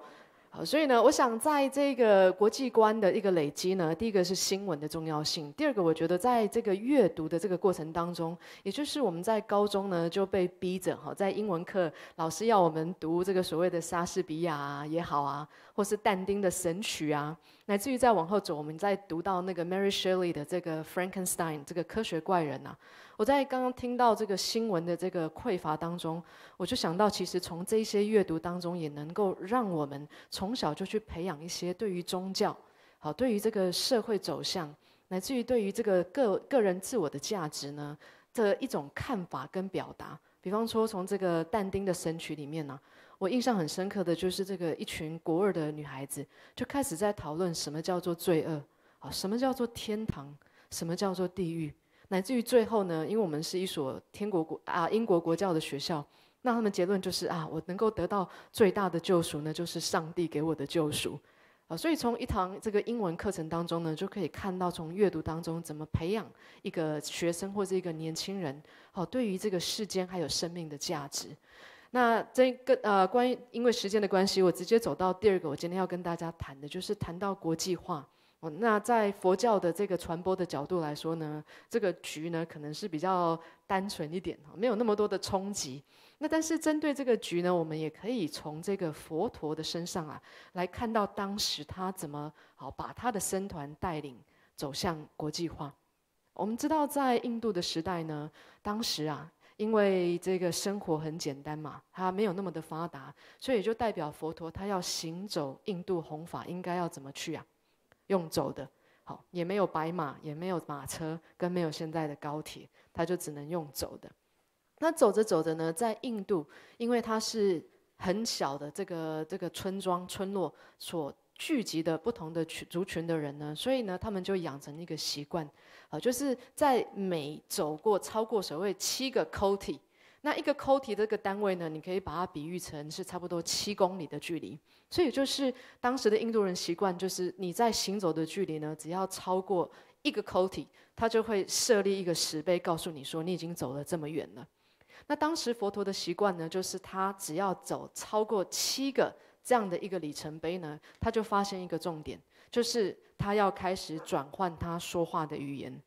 Speaker 3: 好，所以呢，我想在这个国际观的一个累积呢，第一个是新闻的重要性，第二个我觉得在这个阅读的这个过程当中，也就是我们在高中呢就被逼着哈，在英文课老师要我们读这个所谓的莎士比亚也好啊，或是但丁的《神曲》啊。乃至于再往后走，我们再读到那个 Mary Shelley 的这个 Frankenstein 这个科学怪人啊，我在刚刚听到这个新闻的这个匮乏当中，我就想到，其实从这些阅读当中，也能够让我们从小就去培养一些对于宗教、好对于这个社会走向，乃至于对于这个个个人自我的价值呢的一种看法跟表达。比方说，从这个但丁的《神曲》里面呢。我印象很深刻的就是这个一群国二的女孩子就开始在讨论什么叫做罪恶，啊，什么叫做天堂，什么叫做地狱，乃至于最后呢，因为我们是一所天国国啊英国国教的学校，那他们结论就是啊，我能够得到最大的救赎呢，就是上帝给我的救赎，啊，所以从一堂这个英文课程当中呢，就可以看到从阅读当中怎么培养一个学生或者一个年轻人，哦，对于这个世间还有生命的价值。那这个呃，关于因为时间的关系，我直接走到第二个。我今天要跟大家谈的，就是谈到国际化。哦，那在佛教的这个传播的角度来说呢，这个局呢可能是比较单纯一点，没有那么多的冲击。那但是针对这个局呢，我们也可以从这个佛陀的身上啊，来看到当时他怎么好把他的僧团带领走向国际化。我们知道，在印度的时代呢，当时啊。因为这个生活很简单嘛，它没有那么的发达，所以就代表佛陀他要行走印度弘法，应该要怎么去啊？用走的，好，也没有白马，也没有马车，跟没有现在的高铁，他就只能用走的。那走着走着呢，在印度，因为它是很小的这个这个村庄村落所。聚集的不同的群族群的人呢，所以呢，他们就养成一个习惯，啊，就是在每走过超过所谓七个 k o t 那一个 k o t 这个单位呢，你可以把它比喻成是差不多七公里的距离。所以就是当时的印度人习惯，就是你在行走的距离呢，只要超过一个 k o t 他就会设立一个石碑，告诉你说你已经走了这么远了。那当时佛陀的习惯呢，就是他只要走超过七个。这样的一个里程碑呢，他就发现一个重点，就是他要开始转换他说话的语言。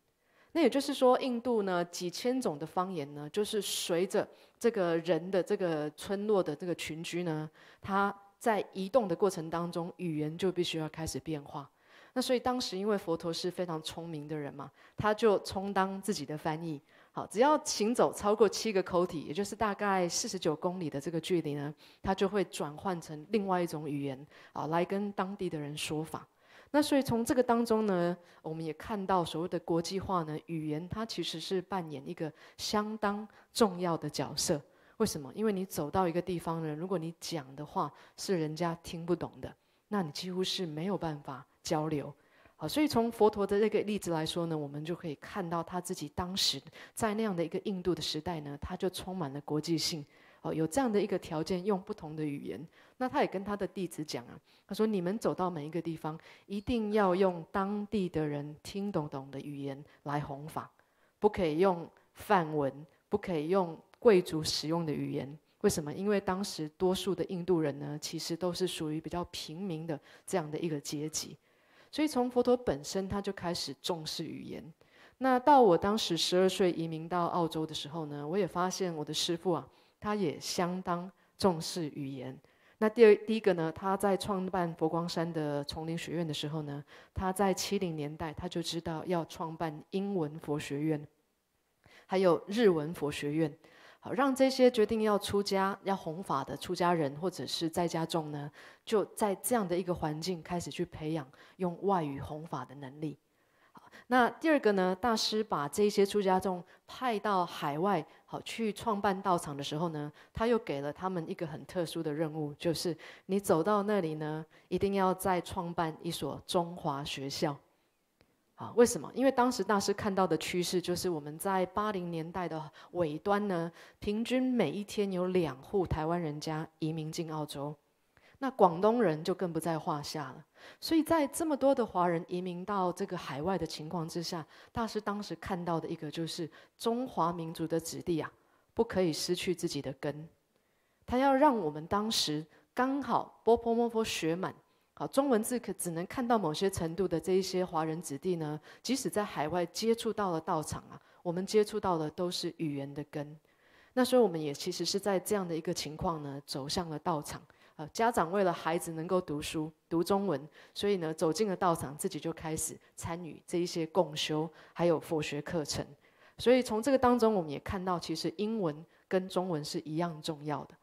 Speaker 3: 那也就是说，印度呢几千种的方言呢，就是随着这个人的这个村落的这个群居呢，他在移动的过程当中，语言就必须要开始变化。那所以当时因为佛陀是非常聪明的人嘛，他就充当自己的翻译。好，只要行走超过七个口体，也就是大概四十九公里的这个距离呢，它就会转换成另外一种语言，啊，来跟当地的人说法。那所以从这个当中呢，我们也看到所谓的国际化呢，语言它其实是扮演一个相当重要的角色。为什么？因为你走到一个地方呢，如果你讲的话是人家听不懂的，那你几乎是没有办法交流。所以，从佛陀的那个例子来说呢，我们就可以看到他自己当时在那样的一个印度的时代呢，他就充满了国际性哦，有这样的一个条件，用不同的语言。那他也跟他的弟子讲啊，他说：“你们走到每一个地方，一定要用当地的人听懂懂的语言来弘法，不可以用梵文，不可以用贵族使用的语言。为什么？因为当时多数的印度人呢，其实都是属于比较平民的这样的一个阶级。”所以从佛陀本身，他就开始重视语言。那到我当时十二岁移民到澳洲的时候呢，我也发现我的师父啊，他也相当重视语言。那第二，第一个呢，他在创办佛光山的丛林学院的时候呢，他在七零年代他就知道要创办英文佛学院，还有日文佛学院。好，让这些决定要出家、要弘法的出家人，或者是在家众呢，就在这样的一个环境开始去培养用外语弘法的能力。好，那第二个呢，大师把这些出家众派到海外，好去创办道场的时候呢，他又给了他们一个很特殊的任务，就是你走到那里呢，一定要再创办一所中华学校。为什么？因为当时大师看到的趋势就是，我们在八零年代的尾端呢，平均每一天有两户台湾人家移民进澳洲，那广东人就更不在话下了。所以在这么多的华人移民到这个海外的情况之下，大师当时看到的一个就是，中华民族的子弟啊，不可以失去自己的根，他要让我们当时刚好波波摸波学满。好，中文字可只能看到某些程度的这一些华人子弟呢，即使在海外接触到了道场啊，我们接触到的都是语言的根。那时候我们也其实是在这样的一个情况呢，走向了道场。呃，家长为了孩子能够读书、读中文，所以呢走进了道场，自己就开始参与这一些共修，还有佛学课程。所以从这个当中，我们也看到，其实英文跟中文是一样重要的。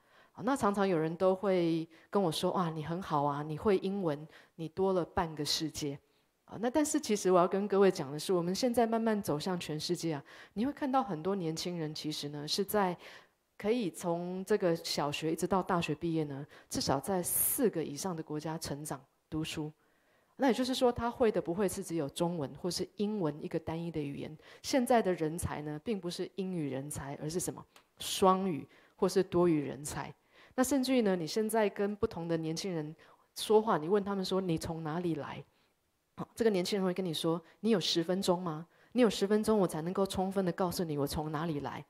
Speaker 3: 那常常有人都会跟我说：“哇，你很好啊，你会英文，你多了半个世界。”啊，那但是其实我要跟各位讲的是，我们现在慢慢走向全世界啊，你会看到很多年轻人其实呢是在可以从这个小学一直到大学毕业呢，至少在四个以上的国家成长读书。那也就是说，他会的不会是只有中文或是英文一个单一的语言。现在的人才呢，并不是英语人才，而是什么双语或是多语人才。那甚至于呢？你现在跟不同的年轻人说话，你问他们说：“你从哪里来？”好，这个年轻人会跟你说：“你有十分钟吗？你有十分钟，我才能够充分的告诉你我从哪里来。”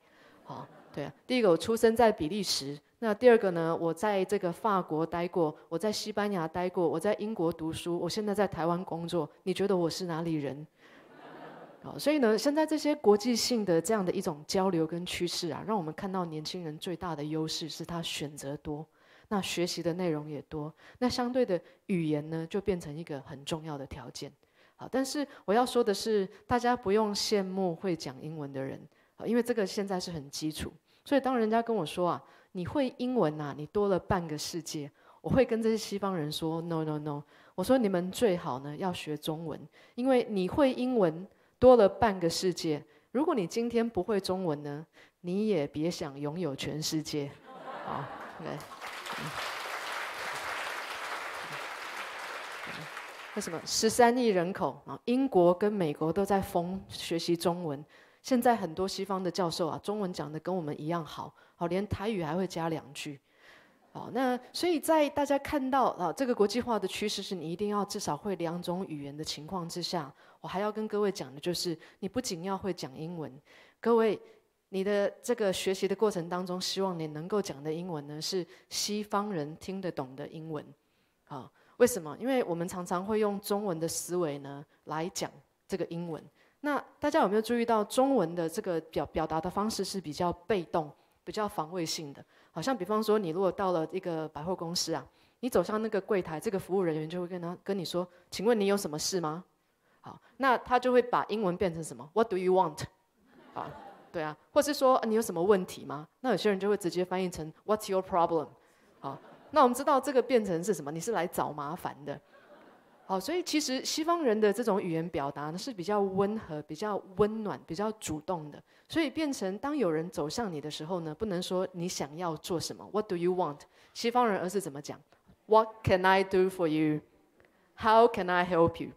Speaker 3: 好，对啊，第一个我出生在比利时，那第二个呢？我在这个法国待过，我在西班牙待过，我在英国读书，我现在在台湾工作。你觉得我是哪里人？好，所以呢，现在这些国际性的这样的一种交流跟趋势啊，让我们看到年轻人最大的优势是他选择多，那学习的内容也多，那相对的语言呢，就变成一个很重要的条件。好，但是我要说的是，大家不用羡慕会讲英文的人，好，因为这个现在是很基础。所以当人家跟我说啊，你会英文啊，你多了半个世界，我会跟这些西方人说 no no no，我说你们最好呢要学中文，因为你会英文。多了半个世界。如果你今天不会中文呢，你也别想拥有全世界。好，来。为什么十三亿人口啊？英国跟美国都在疯学习中文。现在很多西方的教授啊，中文讲的跟我们一样好，好连台语还会加两句。好，那所以在大家看到啊，这个国际化的趋势是你一定要至少会两种语言的情况之下。我还要跟各位讲的就是，你不仅要会讲英文，各位，你的这个学习的过程当中，希望你能够讲的英文呢，是西方人听得懂的英文。好，为什么？因为我们常常会用中文的思维呢来讲这个英文。那大家有没有注意到，中文的这个表表达的方式是比较被动、比较防卫性的？好像比方说，你如果到了一个百货公司啊，你走向那个柜台，这个服务人员就会跟他跟你说：“请问你有什么事吗？”好，那他就会把英文变成什么？What do you want？好，对啊，或是说你有什么问题吗？那有些人就会直接翻译成 What's your problem？好，那我们知道这个变成是什么？你是来找麻烦的。好，所以其实西方人的这种语言表达呢是比较温和、比较温暖、比较主动的。所以变成当有人走向你的时候呢，不能说你想要做什么？What do you want？西方人而是怎么讲？What can I do for you？How can I help you？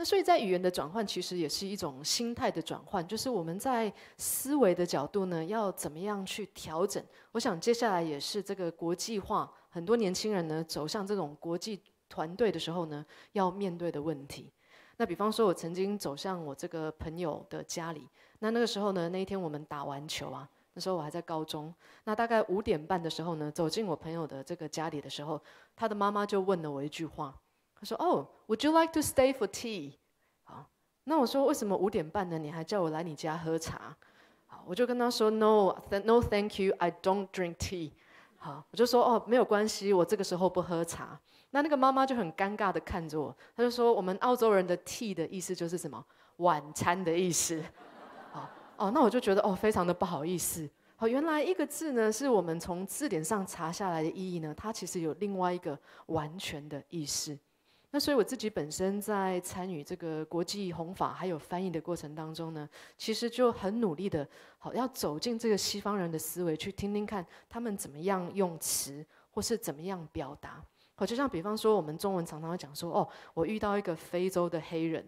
Speaker 3: 那所以在语言的转换，其实也是一种心态的转换，就是我们在思维的角度呢，要怎么样去调整？我想接下来也是这个国际化，很多年轻人呢走向这种国际团队的时候呢，要面对的问题。那比方说，我曾经走向我这个朋友的家里，那那个时候呢，那一天我们打完球啊，那时候我还在高中，那大概五点半的时候呢，走进我朋友的这个家里的时候，他的妈妈就问了我一句话。他说：“哦，Would you like to stay for tea？” 好，那我说：“为什么五点半呢？你还叫我来你家喝茶？”好，我就跟他说：“No, no, thank you, I don't drink tea。”好，我就说：“哦，没有关系，我这个时候不喝茶。”那那个妈妈就很尴尬的看着我，她就说：“我们澳洲人的 tea 的意思就是什么？晚餐的意思。”好哦，那我就觉得哦，非常的不好意思。好，原来一个字呢，是我们从字典上查下来的意义呢，它其实有另外一个完全的意思。那所以我自己本身在参与这个国际弘法还有翻译的过程当中呢，其实就很努力的，好要走进这个西方人的思维，去听听看他们怎么样用词或是怎么样表达。好，就像比方说我们中文常常会讲说，哦，我遇到一个非洲的黑人。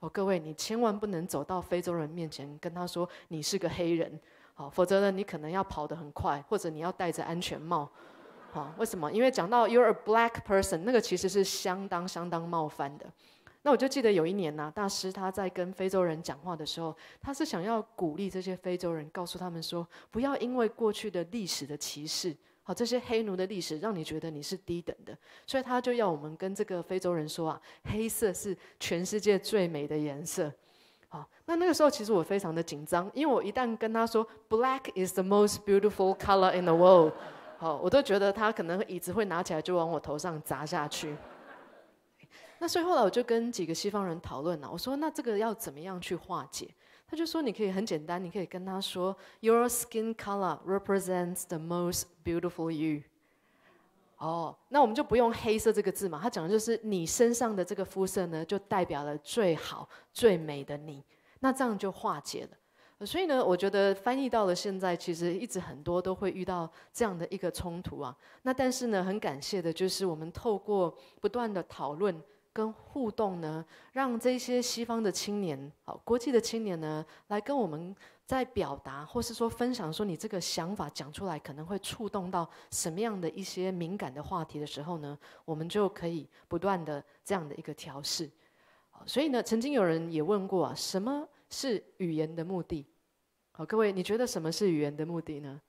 Speaker 3: 哦，各位你千万不能走到非洲人面前跟他说你是个黑人。好，否则呢你可能要跑得很快，或者你要戴着安全帽。好，为什么？因为讲到 you're a black person，那个其实是相当相当冒犯的。那我就记得有一年呢，大师他在跟非洲人讲话的时候，他是想要鼓励这些非洲人，告诉他们说，不要因为过去的历史的歧视，好，这些黑奴的历史让你觉得你是低等的。所以他就要我们跟这个非洲人说啊，黑色是全世界最美的颜色。好，那那个时候其实我非常的紧张，因为我一旦跟他说，black is the most beautiful color in the world。好，我都觉得他可能椅子会拿起来就往我头上砸下去。那所以后来我就跟几个西方人讨论了，我说那这个要怎么样去化解？他就说你可以很简单，你可以跟他说，Your skin color represents the most beautiful you。哦，那我们就不用黑色这个字嘛。他讲的就是你身上的这个肤色呢，就代表了最好最美的你。那这样就化解了。所以呢，我觉得翻译到了现在，其实一直很多都会遇到这样的一个冲突啊。那但是呢，很感谢的就是我们透过不断的讨论跟互动呢，让这些西方的青年、好国际的青年呢，来跟我们在表达，或是说分享说你这个想法讲出来，可能会触动到什么样的一些敏感的话题的时候呢，我们就可以不断的这样的一个调试。所以呢，曾经有人也问过啊，什么？是语言的目的，好，各位，你觉得什么是语言的目的呢？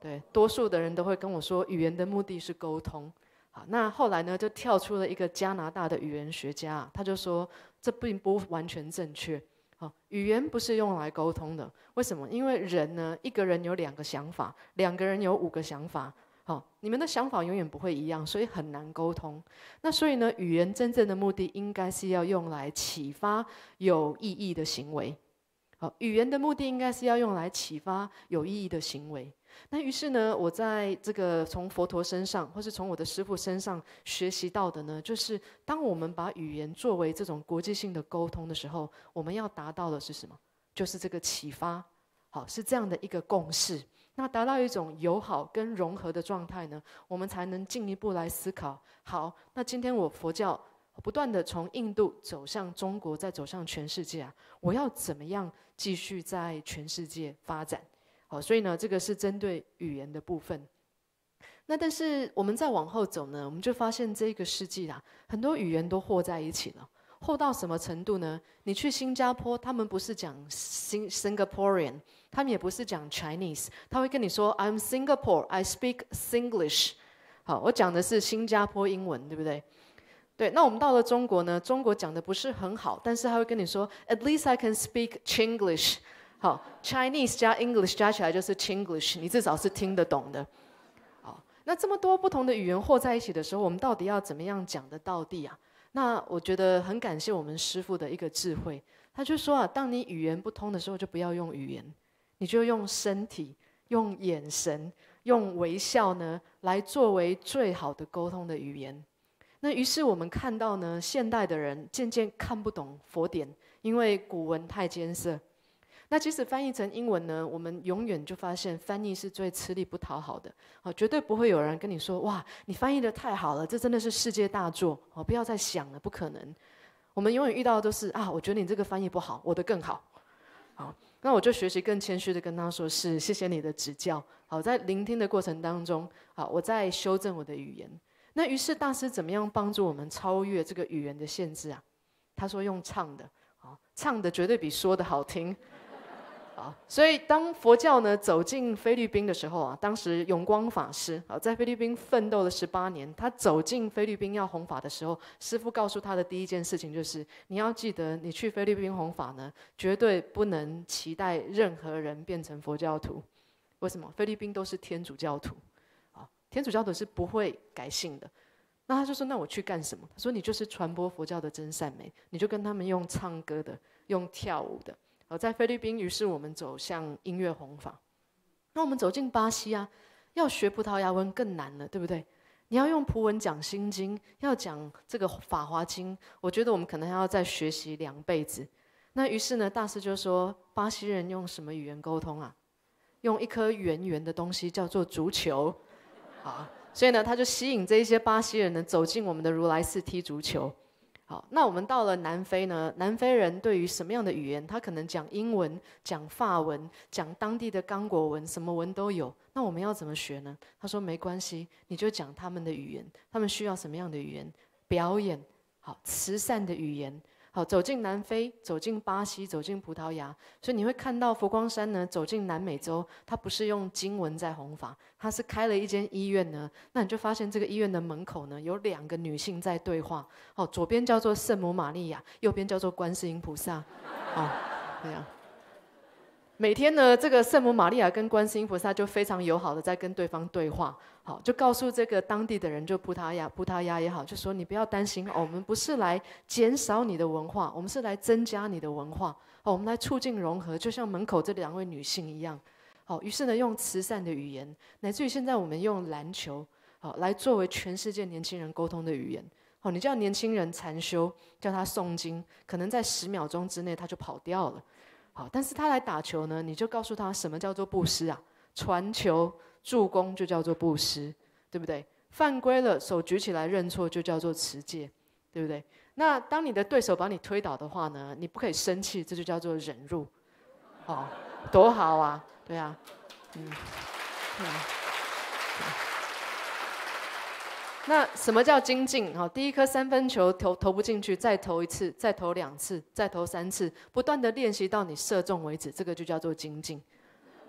Speaker 3: 对，多数的人都会跟我说，语言的目的是沟通。好，那后来呢，就跳出了一个加拿大的语言学家，他就说，这并不完全正确。好，语言不是用来沟通的，为什么？因为人呢，一个人有两个想法，两个人有五个想法。好，你们的想法永远不会一样，所以很难沟通。那所以呢，语言真正的目的应该是要用来启发有意义的行为。好，语言的目的应该是要用来启发有意义的行为。那于是呢，我在这个从佛陀身上，或是从我的师傅身上学习到的呢，就是当我们把语言作为这种国际性的沟通的时候，我们要达到的是什么？就是这个启发。好，是这样的一个共识。那达到一种友好跟融合的状态呢，我们才能进一步来思考。好，那今天我佛教不断的从印度走向中国，再走向全世界，啊，我要怎么样继续在全世界发展？好，所以呢，这个是针对语言的部分。那但是我们再往后走呢，我们就发现这个世纪啊，很多语言都和在一起了。厚到什么程度呢？你去新加坡，他们不是讲 Sing Singaporean，他们也不是讲 Chinese，他会跟你说 I'm Singapore, I speak Singlish。好，我讲的是新加坡英文，对不对？对，那我们到了中国呢？中国讲的不是很好，但是他会跟你说 At least I can speak c h i n g l i s h 好，Chinese 加 English 加起来就是 c h i n g l i s h 你至少是听得懂的。好，那这么多不同的语言和在一起的时候，我们到底要怎么样讲的到底啊？那我觉得很感谢我们师傅的一个智慧，他就说啊，当你语言不通的时候，就不要用语言，你就用身体、用眼神、用微笑呢，来作为最好的沟通的语言。那于是我们看到呢，现代的人渐渐看不懂佛典，因为古文太艰涩。那即使翻译成英文呢，我们永远就发现翻译是最吃力不讨好的好，绝对不会有人跟你说哇，你翻译的太好了，这真的是世界大作哦！不要再想了，不可能。我们永远遇到的都是啊，我觉得你这个翻译不好，我的更好。好，那我就学习更谦虚的跟他说是，谢谢你的指教。好，在聆听的过程当中，好，我在修正我的语言。那于是大师怎么样帮助我们超越这个语言的限制啊？他说用唱的，好，唱的绝对比说的好听。啊，所以当佛教呢走进菲律宾的时候啊，当时永光法师啊在菲律宾奋斗了十八年，他走进菲律宾要弘法的时候，师父告诉他的第一件事情就是，你要记得你去菲律宾弘法呢，绝对不能期待任何人变成佛教徒。为什么？菲律宾都是天主教徒，啊，天主教徒是不会改信的。那他就说，那我去干什么？他说，你就是传播佛教的真善美，你就跟他们用唱歌的，用跳舞的。我在菲律宾，于是我们走向音乐红法。那我们走进巴西啊，要学葡萄牙文更难了，对不对？你要用葡文讲《心经》，要讲这个《法华经》，我觉得我们可能还要再学习两辈子。那于是呢，大师就说：巴西人用什么语言沟通啊？用一颗圆圆的东西叫做足球好，所以呢，他就吸引这些巴西人呢走进我们的如来寺踢足球。那我们到了南非呢？南非人对于什么样的语言，他可能讲英文、讲法文、讲当地的刚果文，什么文都有。那我们要怎么学呢？他说没关系，你就讲他们的语言，他们需要什么样的语言表演，好慈善的语言。好，走进南非，走进巴西，走进葡萄牙，所以你会看到佛光山呢走进南美洲，它不是用经文在弘法，它是开了一间医院呢，那你就发现这个医院的门口呢有两个女性在对话，哦，左边叫做圣母玛利亚，右边叫做观世音菩萨，哦，这样，每天呢这个圣母玛利亚跟观世音菩萨就非常友好的在跟对方对话。好，就告诉这个当地的人，就葡萄牙、葡萄牙也好，就说你不要担心，我们不是来减少你的文化，我们是来增加你的文化。好，我们来促进融合，就像门口这两位女性一样。好，于是呢，用慈善的语言，乃至于现在我们用篮球，好，来作为全世界年轻人沟通的语言。好，你叫年轻人禅修，叫他诵经，可能在十秒钟之内他就跑掉了。好，但是他来打球呢，你就告诉他什么叫做布施啊，传球。助攻就叫做布施，对不对？犯规了，手举起来认错就叫做持戒，对不对？那当你的对手把你推倒的话呢？你不可以生气，这就叫做忍辱，好，多好啊，对啊。嗯。嗯那什么叫精进？哦，第一颗三分球投投不进去，再投一次，再投两次，再投三次，不断的练习到你射中为止，这个就叫做精进，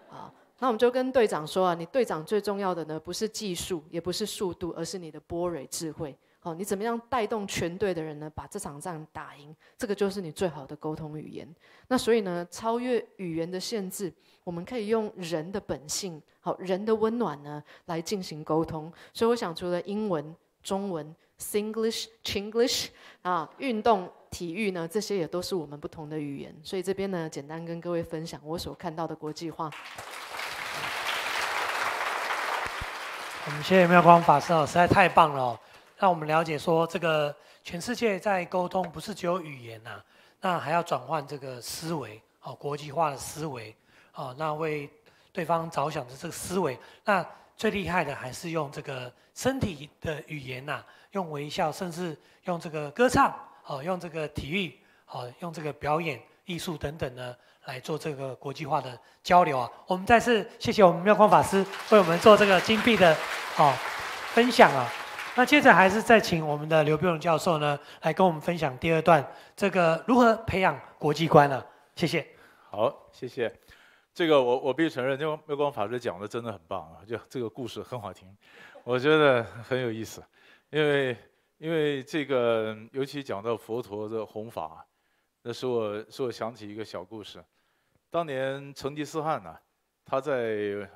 Speaker 3: 啊。那我们就跟队长说啊，你队长最重要的呢，不是技术，也不是速度，而是你的波蕊智慧。好，你怎么样带动全队的人呢，把这场仗打赢？这个就是你最好的沟通语言。那所以呢，超越语言的限制，我们可以用人的本性，好，人的温暖呢来进行沟通。所以我想，除了英文、中文、Singlish、Chinglish 啊，运动、体育呢，这些也都是我们不同的语言。所以这边呢，简单跟各位分享我所看到的国际化。
Speaker 2: 我们谢谢妙光法师哦，实在太棒了，让我们了解说这个全世界在沟通，不是只有语言呐，那还要转换这个思维哦，国际化的思维哦，那为对方着想的这个思维，那最厉害的还是用这个身体的语言呐，用微笑，甚至用这个歌唱哦，用这个体育哦，用这个表演艺术等等呢。来做这个国际化的交流啊！我们再次谢谢我们妙光法师为我们做这个金币的哦分享啊。那接着还是再请我们的刘碧荣教授呢，来跟我们分享第二段这个如何培养国际观啊。谢谢。
Speaker 4: 好，谢谢。这个我我必须承认，就妙光法师讲的真的很棒啊，就这个故事很好听，我觉得很有意思。因为因为这个，尤其讲到佛陀的弘法，那使我使我想起一个小故事。当年成吉思汗呢，他在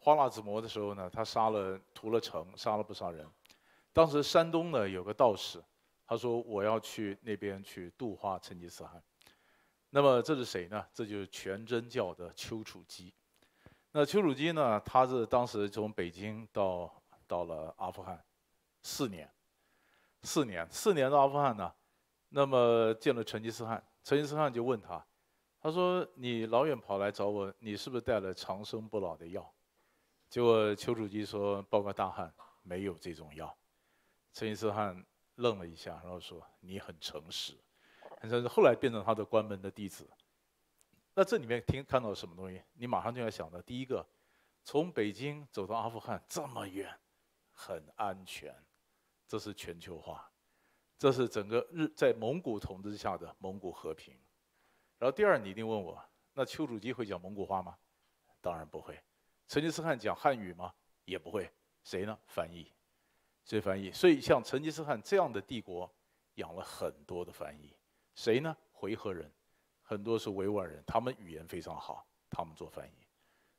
Speaker 4: 花剌子模的时候呢，他杀了屠了城，杀了不杀人。当时山东呢有个道士，他说我要去那边去度化成吉思汗。那么这是谁呢？这就是全真教的丘处机。那丘处机呢，他是当时从北京到到了阿富汗，四年，四年，四年的阿富汗呢，那么见了成吉思汗，成吉思汗就问他。他说：“你老远跑来找我，你是不是带了长生不老的药？”结果丘处机说：“报告大汉，没有这种药。”成吉思汗愣了一下，然后说：“你很诚实，很诚实。”后来变成他的关门的弟子。那这里面听看到什么东西？你马上就要想到第一个，从北京走到阿富汗这么远，很安全，这是全球化，这是整个日在蒙古统治下的蒙古和平。然后第二，你一定问我，那丘处机会讲蒙古话吗？当然不会。成吉思汗讲汉语吗？也不会。谁呢？翻译。谁翻译？所以像成吉思汗这样的帝国，养了很多的翻译。谁呢？回纥人，很多是维吾尔人，他们语言非常好，他们做翻译。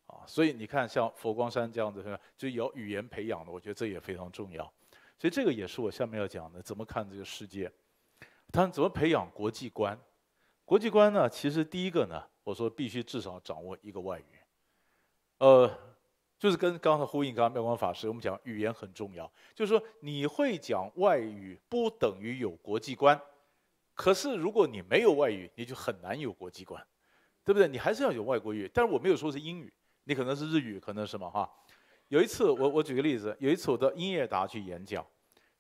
Speaker 4: 啊，所以你看，像佛光山这样子，就有语言培养的，我觉得这也非常重要。所以这个也是我下面要讲的，怎么看这个世界？他怎么培养国际观？国际观呢？其实第一个呢，我说必须至少掌握一个外语，呃，就是跟刚才呼应，刚刚妙光法师我们讲语言很重要，就是说你会讲外语不等于有国际观，可是如果你没有外语，你就很难有国际观，对不对？你还是要有外国语。但是我没有说是英语，你可能是日语，可能是么哈。有一次，我我举个例子，有一次我到英业达去演讲，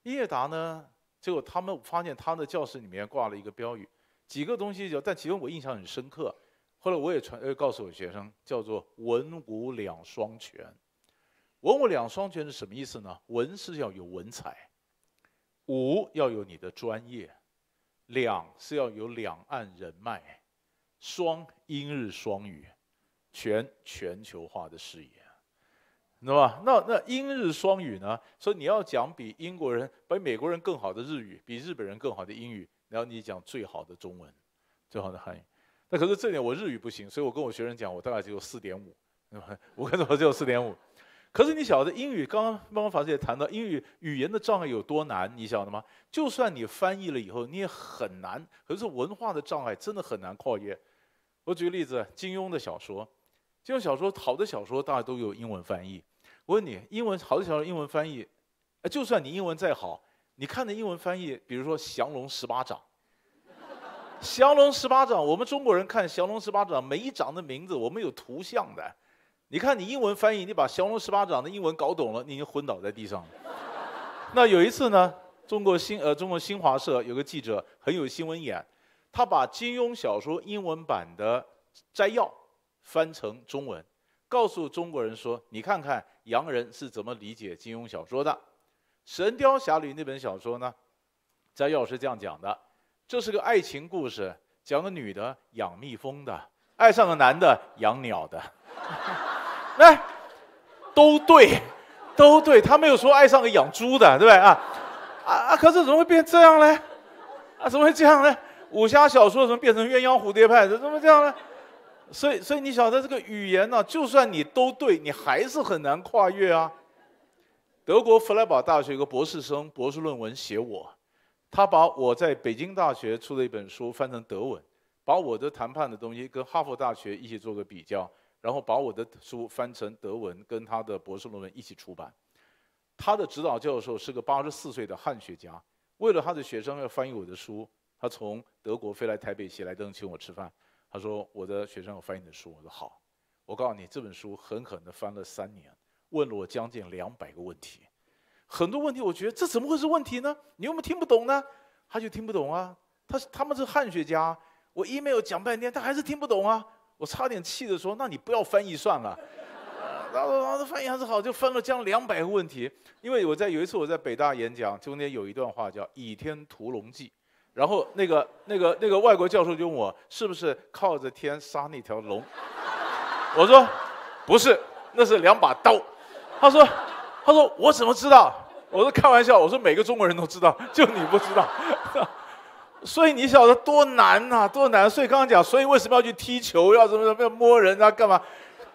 Speaker 4: 英业达呢，结果他们发现他们的教室里面挂了一个标语。几个东西，就但其中我印象很深刻。后来我也传，呃，告诉我学生叫做“文武两双全”。文武两双全是什么意思呢？文是要有文采，武要有你的专业，两是要有两岸人脉，双英日双语，全全球化的视野，那么，那那英日双语呢？所以你要讲比英国人、比美国人更好的日语，比日本人更好的英语。然后你讲最好的中文，最好的汉语，那可是这点我日语不行，所以我跟我学生讲，我大概只有四点五，我跟是我只有四点五。可是你晓得，英语刚刚妙光法师也谈到，英语语言的障碍有多难，你晓得吗？就算你翻译了以后，你也很难。可是文化的障碍真的很难跨越。我举个例子，金庸的小说，金庸小说好的小说大家都有英文翻译。我问你，英文好的小说英文翻译，呃，就算你英文再好。你看那英文翻译，比如说《降龙十八掌》。《降龙十八掌》，我们中国人看《降龙十八掌》，每一掌的名字我们有图像的。你看你英文翻译，你把《降龙十八掌》的英文搞懂了，你已经昏倒在地上了。那有一次呢，中国新呃，中国新华社有个记者很有新闻眼，他把金庸小说英文版的摘要翻成中文，告诉中国人说：“你看看洋人是怎么理解金庸小说的。”《神雕侠侣》那本小说呢？摘要是这样讲的，这是个爱情故事，讲个女的养蜜蜂的，爱上个男的养鸟的。来，都对，都对，他没有说爱上个养猪的，对不对啊？啊啊！可是怎么会变这样呢？啊，怎么会这样呢？武侠小说怎么变成鸳鸯蝴蝶派？怎么这样呢？所以，所以你晓得这个语言呢，就算你都对，你还是很难跨越啊。德国弗莱堡大学一个博士生，博士论文写我，他把我在北京大学出的一本书翻成德文，把我的谈判的东西跟哈佛大学一起做个比较，然后把我的书翻成德文，跟他的博士论文一起出版。他的指导教授是个八十四岁的汉学家，为了他的学生要翻译我的书，他从德国飞来台北喜来登请我吃饭。他说我的学生要翻译你的书，我说好。我告诉你，这本书狠狠能翻了三年。问了我将近两百个问题，很多问题我觉得这怎么会是问题呢？你有没有听不懂呢？他就听不懂啊。他他们是汉学家，我 email 讲半天，他还是听不懂啊。我差点气的说：“那你不要翻译算了。”他说：“翻译还是好，就翻了将近两百个问题。”因为我在有一次我在北大演讲，中间有一段话叫“倚天屠龙记”，然后那个那个那个外国教授就问我：“是不是靠着天杀那条龙？” 我说：“不是，那是两把刀。”他说：“他说我怎么知道？”我说：“开玩笑。”我说：“每个中国人都知道，就你不知道。”所以你晓得多难呐，多难！所以刚刚讲，所以为什么要去踢球，要什么怎么，要摸人家干嘛？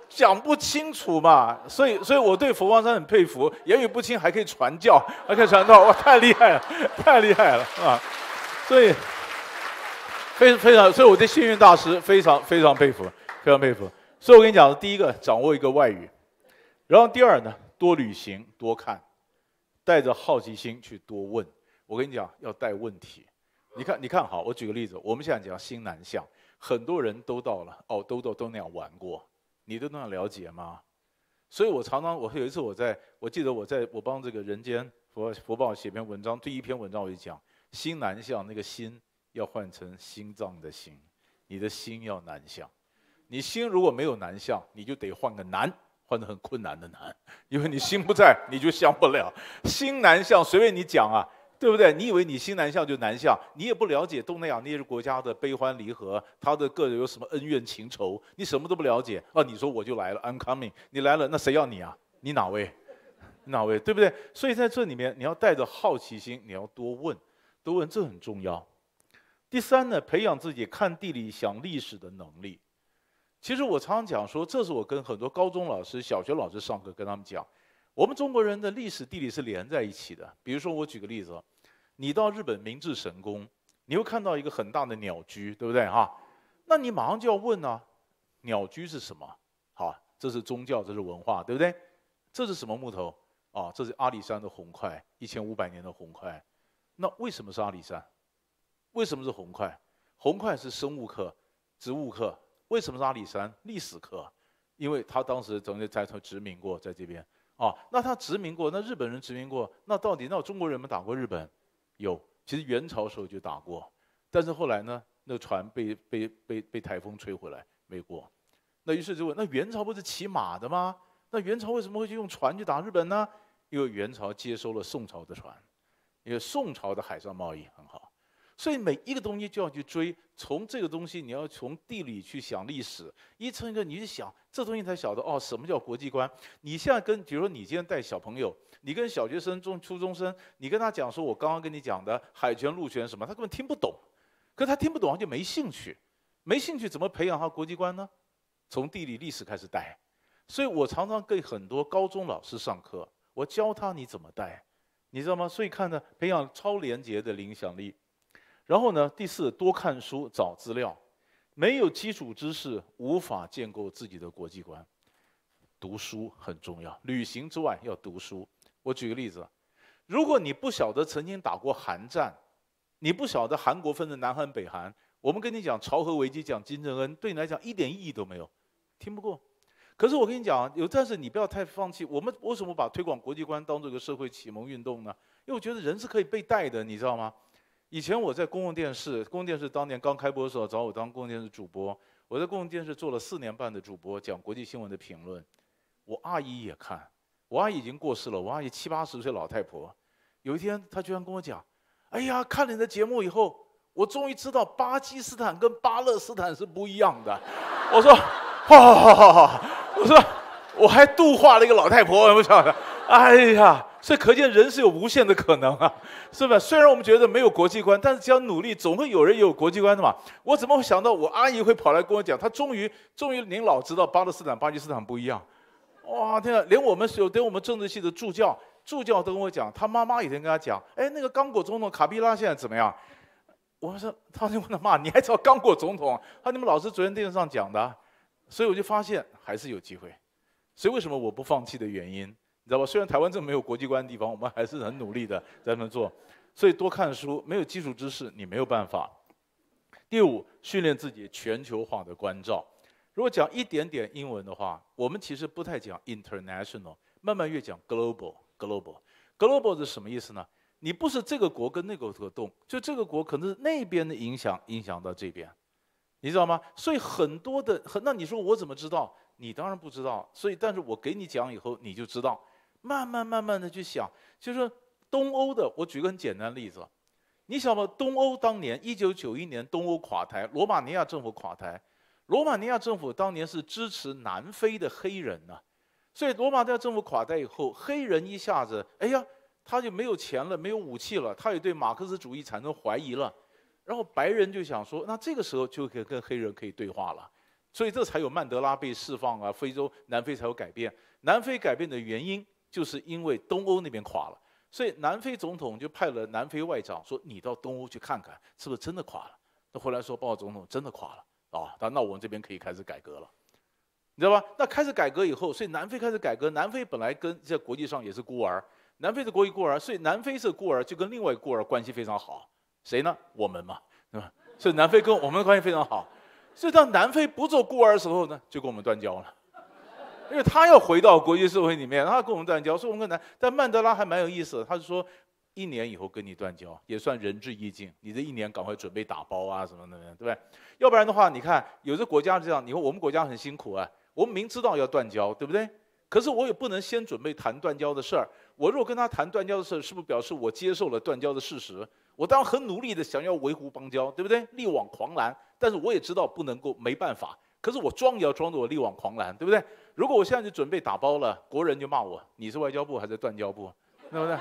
Speaker 4: 讲不清楚嘛。所以，所以我对佛光山很佩服，言语不清还可以传教，还可以传道，哇，太厉害了，太厉害了啊！所以，非非常，所以我对幸运大师非常非常佩服，非常佩服。所以我跟你讲，第一个掌握一个外语。然后第二呢，多旅行多看，带着好奇心去多问。我跟你讲，要带问题。你看，你看好，我举个例子。我们现在讲心南向，很多人都到了，哦，都都都那样玩过，你都那样了解吗？所以我常常，我有一次我在，我记得我在我帮这个《人间佛佛报》写篇文章，第一篇文章我就讲心南向，那个心要换成心脏的心，你的心要南向，你心如果没有南向，你就得换个南。穿的很困难的难，因为你心不在，你就向不了。心难向，随便你讲啊，对不对？你以为你心难向就难向，你也不了解东南亚那些国家的悲欢离合，他的个人有什么恩怨情仇，你什么都不了解，啊？你说我就来了 i m c o m i n g 你来了，那谁要你啊？你哪位？哪位？对不对？所以在这里面，你要带着好奇心，你要多问，多问，这很重要。第三呢，培养自己看地理、想历史的能力。其实我常常讲说，这是我跟很多高中老师、小学老师上课跟他们讲，我们中国人的历史、地理是连在一起的。比如说，我举个例子，你到日本明治神宫，你会看到一个很大的鸟居，对不对啊？那你马上就要问啊，鸟居是什么？好，这是宗教，这是文化，对不对？这是什么木头啊？这是阿里山的红块，一千五百年的红块。那为什么是阿里山？为什么是红块？红块是生物课，植物课。为什么是阿里山历史课？因为他当时曾经在头殖民过在这边啊。那他殖民过，那日本人殖民过，那到底那中国人没打过日本？有，其实元朝时候就打过，但是后来呢，那船被被被被台风吹回来，没过。那于是就问，那元朝不是骑马的吗？那元朝为什么会去用船去打日本呢？因为元朝接收了宋朝的船，因为宋朝的海上贸易很好。所以每一个东西就要去追，从这个东西你要从地理去想历史，一层一层，你去想这东西才晓得哦，什么叫国际观？你现在跟比如说你今天带小朋友，你跟小学生、中初中生，你跟他讲说我刚刚跟你讲的海权、陆权什么，他根本听不懂，可他听不懂他就没兴趣，没兴趣怎么培养他国际观呢？从地理历史开始带，所以我常常给很多高中老师上课，我教他你怎么带，你知道吗？所以看着培养超廉洁的影响力。然后呢？第四，多看书找资料，没有基础知识无法建构自己的国际观。读书很重要，旅行之外要读书。我举个例子，如果你不晓得曾经打过韩战，你不晓得韩国分的南韩北韩，我们跟你讲朝核危机，讲金正恩，对你来讲一点意义都没有，听不过。可是我跟你讲，有但是你不要太放弃。我们为什么把推广国际观当做一个社会启蒙运动呢？因为我觉得人是可以被带的，你知道吗？以前我在公共电视，公共电视当年刚开播的时候找我当公共电视主播，我在公共电视做了四年半的主播，讲国际新闻的评论。我阿姨也看，我阿姨已经过世了，我阿姨七八十岁老太婆，有一天她居然跟我讲：“哎呀，看了你的节目以后，我终于知道巴基斯坦跟巴勒斯坦是不一样的。”我说：“哈哈哈哈哈我说：“我还度化了一个老太婆。”我晓得。”哎呀！所以可见人是有无限的可能啊，是不是？虽然我们觉得没有国际观，但是只要努力，总会有人有国际观的嘛。我怎么会想到我阿姨会跑来跟我讲，她终于终于，您老知道，巴勒斯坦、巴基斯坦不一样，哇，天啊！连我们有，连我们政治系的助教，助教都跟我讲，他妈妈以前跟他讲，哎，那个刚果总统卡皮拉现在怎么样？我说，他就问他妈，你还找刚果总统？他你们老师昨天电视上讲的，所以我就发现还是有机会，所以为什么我不放弃的原因？你知道吧？虽然台湾这么没有国际观的地方，我们还是很努力的在那做。所以多看书，没有基础知识你没有办法。第五，训练自己全球化的关照。如果讲一点点英文的话，我们其实不太讲 international，慢慢越讲 global，global，global 是什么意思呢？你不是这个国跟那个国动，就这个国可能是那边的影响影响到这边，你知道吗？所以很多的，那你说我怎么知道？你当然不知道。所以但是我给你讲以后，你就知道。慢慢慢慢的去想，就是东欧的。我举个很简单例子，你想吧，东欧当年一九九一年东欧垮台，罗马尼亚政府垮台，罗马尼亚政府当年是支持南非的黑人呐，所以罗马尼亚政府垮台以后，黑人一下子，哎呀，他就没有钱了，没有武器了，他也对马克思主义产生怀疑了，然后白人就想说，那这个时候就可以跟黑人可以对话了，所以这才有曼德拉被释放啊，非洲南非才有改变，南非改变的原因。就是因为东欧那边垮了，所以南非总统就派了南非外长说：“你到东欧去看看，是不是真的垮了？”那回来说，报告总统真的垮了啊！那我们这边可以开始改革了，你知道吧？”那开始改革以后，所以南非开始改革。南非本来跟在国际上也是孤儿，南非是国际孤儿，所以南非是孤儿就跟另外孤儿关系非常好，谁呢？我们嘛，对吧？所以南非跟我们的关系非常好。所以当南非不做孤儿的时候呢，就跟我们断交了。因为他要回到国际社会里面，他跟我们断交，所以我们更难。但曼德拉还蛮有意思的，他是说一年以后跟你断交，也算仁至义尽。你这一年赶快准备打包啊，什么的，对不对？要不然的话，你看有的国家这样，你说我们国家很辛苦啊，我们明知道要断交，对不对？可是我也不能先准备谈断交的事儿。我如果跟他谈断交的事，儿，是不是表示我接受了断交的事实？我当然很努力的想要维护邦交，对不对？力挽狂澜，但是我也知道不能够，没办法。可是我装也要装着我力挽狂澜，对不对？如果我现在就准备打包了，国人就骂我。你是外交部还是断交部？对不对？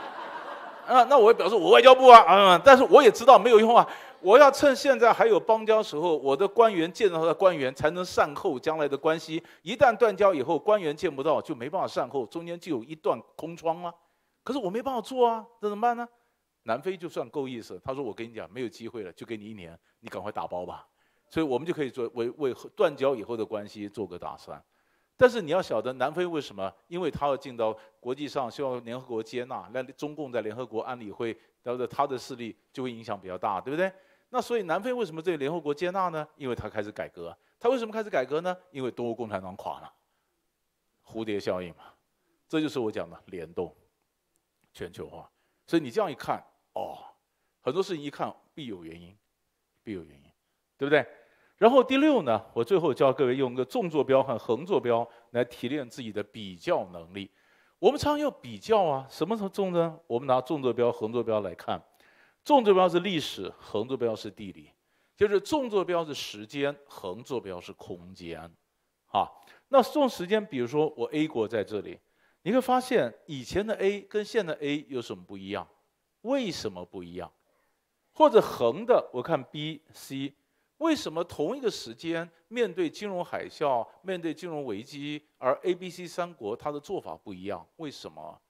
Speaker 4: 啊，那我也表示我外交部啊，嗯。但是我也知道没有用啊。我要趁现在还有邦交时候，我的官员见到他官员，才能善后将来的关系。一旦断交以后，官员见不到，就没办法善后，中间就有一段空窗啊。可是我没办法做啊，那怎么办呢？南非就算够意思，他说我跟你讲，没有机会了，就给你一年，你赶快打包吧。所以我们就可以做为为断交以后的关系做个打算。但是你要晓得南非为什么？因为他要进到国际上，希望联合国接纳，那中共在联合国安理会，然后他的势力就会影响比较大，对不对？那所以南非为什么对联合国接纳呢？因为他开始改革。他为什么开始改革呢？因为东欧共产党垮了，蝴蝶效应嘛，这就是我讲的联动，全球化。所以你这样一看，哦，很多事情一看必有原因，必有原因，对不对？然后第六呢，我最后教各位用个纵坐标和横坐标来提炼自己的比较能力。我们常常要比较啊，什么时候纵呢？我们拿纵坐标、横坐标来看，纵坐标是历史，横坐标是地理，就是纵坐标是时间，横坐标是空间，啊，那纵时间，比如说我 A 国在这里，你会发现以前的 A 跟现在 A 有什么不一样？为什么不一样？或者横的，我看 B、C。为什么同一个时间面对金融海啸、面对金融危机，而 A、B、C 三国它的做法不一样？为什么？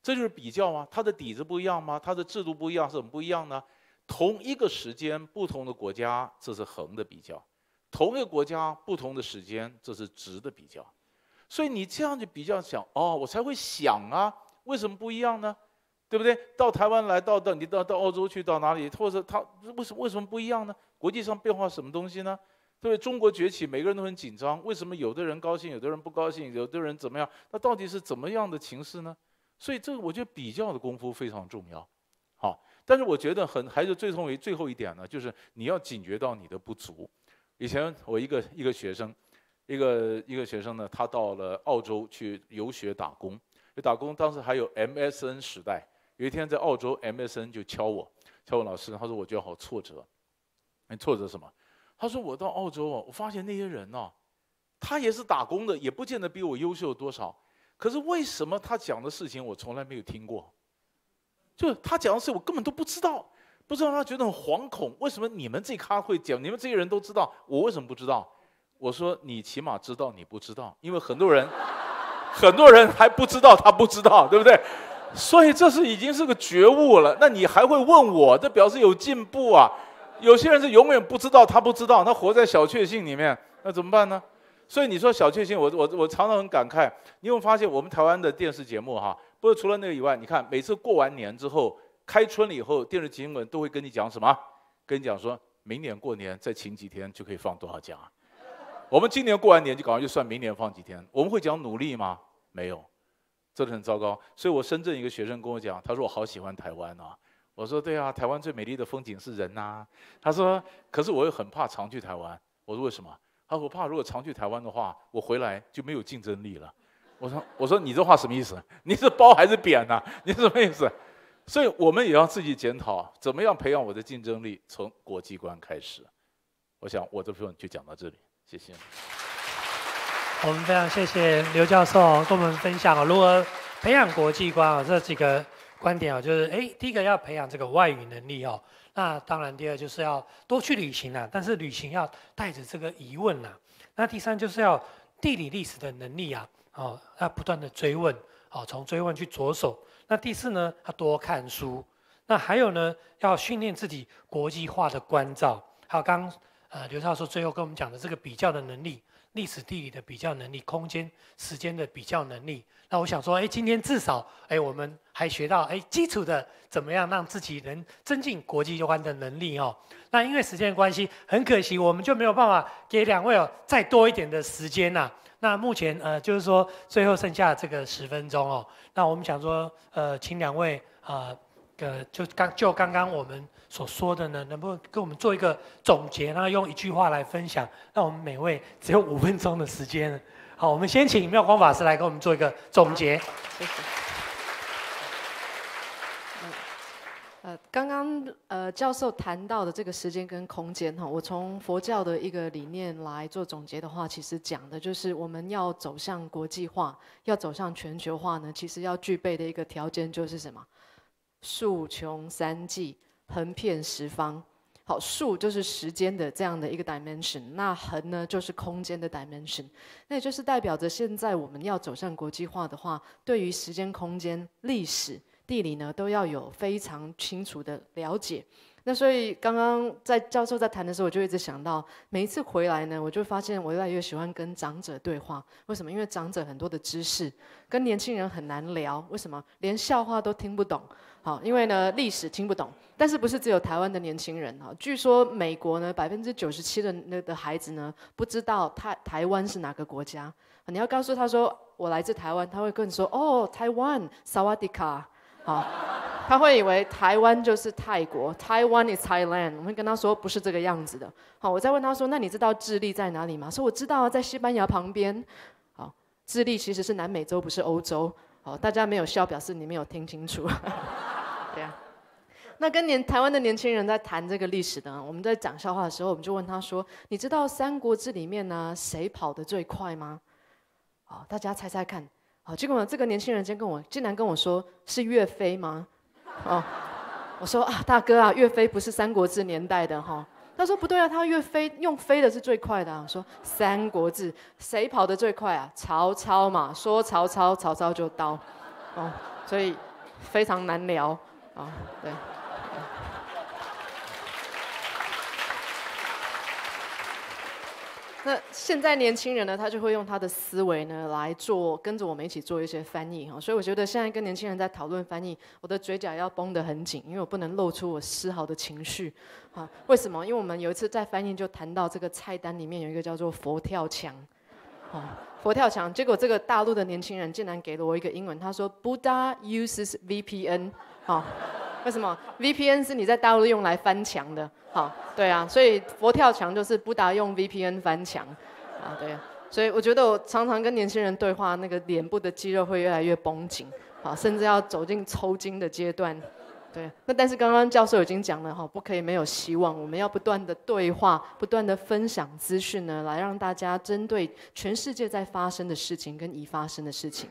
Speaker 4: 这就是比较啊，它的底子不一样吗？它的制度不一样，怎么不一样呢？同一个时间，不同的国家，这是横的比较；同一个国家，不同的时间，这是直的比较。所以你这样去比较想哦，我才会想啊，为什么不一样呢？对不对？到台湾来，到到你到到澳洲去，到哪里？或者他为什么为什么不一样呢？国际上变化什么东西呢？对，中国崛起，每个人都很紧张。为什么有的人高兴，有的人不高兴，有的人怎么样？那到底是怎么样的情势呢？所以这个我觉得比较的功夫非常重要。好，但是我觉得很还是最重为最后一点呢，就是你要警觉到你的不足。以前我一个一个学生，一个一个学生呢，他到了澳洲去游学打工，打工当时还有 MSN 时代。有一天在澳洲，MSN 就敲我，敲我老师，他说我觉得好挫折，那挫折什么？他说我到澳洲哦，我发现那些人哦，他也是打工的，也不见得比我优秀多少，可是为什么他讲的事情我从来没有听过？就是他讲的事我根本都不知道，不知道他觉得很惶恐。为什么你们这咖会讲？你们这些人都知道，我为什么不知道？我说你起码知道你不知道，因为很多人，很多人还不知道他不知道，对不对？所以这是已经是个觉悟了，那你还会问我，这表示有进步啊。有些人是永远不知道，他不知道，他活在小确幸里面，那怎么办呢？所以你说小确幸，我我我常常很感慨。你有没有发现我们台湾的电视节目哈？不是除了那个以外，你看每次过完年之后，开春了以后，电视新闻都会跟你讲什么？跟你讲说明年过年再请几天就可以放多少假。我们今年过完年就搞就算明年放几天，我们会讲努力吗？没有。做的很糟糕，所以我深圳一个学生跟我讲，他说我好喜欢台湾啊，我说对啊，台湾最美丽的风景是人呐。他说，可是我又很怕常去台湾。我说为什么？他说我怕如果常去台湾的话，我回来就没有竞争力了。我说我说你这话什么意思？你是包还是扁呢？你什么意思？所以我们也要自己检讨，怎么样培养我的竞争力？从国际观开始。我想我的分就讲到这里，谢谢。
Speaker 2: 我们非常谢谢刘教授跟我们分享如何培养国际观啊这几个观点啊，就是哎，第一个要培养这个外语能力哦，那当然第二就是要多去旅行啊，但是旅行要带着这个疑问啊，那第三就是要地理历史的能力啊，哦要不断的追问，哦从追问去着手，那第四呢要多看书，那还有呢要训练自己国际化的关照，还有刚呃刘教授最后跟我们讲的这个比较的能力。历史地理的比较能力，空间、时间的比较能力。那我想说，哎，今天至少，哎，我们还学到，哎，基础的怎么样让自己能增进国际观的能力哦。那因为时间关系，很可惜，我们就没有办法给两位哦再多一点的时间呐。那目前，呃，就是说，最后剩下这个十分钟哦。那我们想说，呃，请两位啊。呃，就刚就刚刚我们所说的呢，能不能跟我们做一个总结呢？用一句话来分享，让我们每位只有五分钟的时间。好，我们先请妙光法师来给我们做一个总结。
Speaker 3: 谢谢。呃，刚刚呃教授谈到的这个时间跟空间哈，我从佛教的一个理念来做总结的话，其实讲的就是我们要走向国际化，要走向全球化呢，其实要具备的一个条件就是什么？竖穷三季，横遍十方。好，竖就是时间的这样的一个 dimension，那横呢就是空间的 dimension，那也就是代表着现在我们要走向国际化的话，对于时间、空间、历史、地理呢，都要有非常清楚的了解。那所以刚刚在教授在谈的时候，我就一直想到，每一次回来呢，我就发现我越来越喜欢跟长者对话。为什么？因为长者很多的知识，跟年轻人很难聊。为什么？连笑话都听不懂。好，因为呢，历史听不懂，但是不是只有台湾的年轻人哈？据说美国呢，百分之九十七的那的孩子呢，不知道台台湾是哪个国家。你要告诉他说，我来自台湾，他会跟你说，哦台湾萨瓦迪卡，好，他会以为台湾就是泰国台湾 i s Thailand。我会跟他说，不是这个样子的。好，我再问他说，那你知道智利在哪里吗？说我知道啊，在西班牙旁边。好，智利其实是南美洲，不是欧洲。好，大家没有笑，表示你没有听清楚。那跟年台湾的年轻人在谈这个历史的，我们在讲笑话的时候，我们就问他说：“你知道《三国志》里面呢，谁跑得最快吗？”哦，大家猜猜看。好，结果这个年轻人竟跟我，竟然跟我说是岳飞吗？哦，我说啊，大哥啊，岳飞不是《三国志》年代的哈。他说不对啊，他岳飞用飞的是最快的啊。我说《三国志》谁跑得最快啊？曹操嘛，说曹操，曹操就到。哦，所以非常难聊啊，对。那现在年轻人呢，他就会用他的思维呢来做，跟着我们一起做一些翻译哈。所以我觉得现在跟年轻人在讨论翻译，我的嘴角要绷得很紧，因为我不能露出我丝毫的情绪。好，为什么？因为我们有一次在翻译就谈到这个菜单里面有一个叫做“佛跳墙”，哦，佛跳墙。结果这个大陆的年轻人竟然给了我一个英文，他说 “Buddha uses VPN”。好，为什么 VPN 是你在大陆用来翻墙的？好，对啊，所以佛跳墙就是不达用 VPN 翻墙，啊，对。所以我觉得我常常跟年轻人对话，那个脸部的肌肉会越来越绷紧，甚至要走进抽筋的阶段，对。那但是刚刚教授已经讲了，哈，不可以没有希望，我们要不断的对话，不断的分享资讯呢，来让大家针对全世界在发生的事情跟已发生的事情。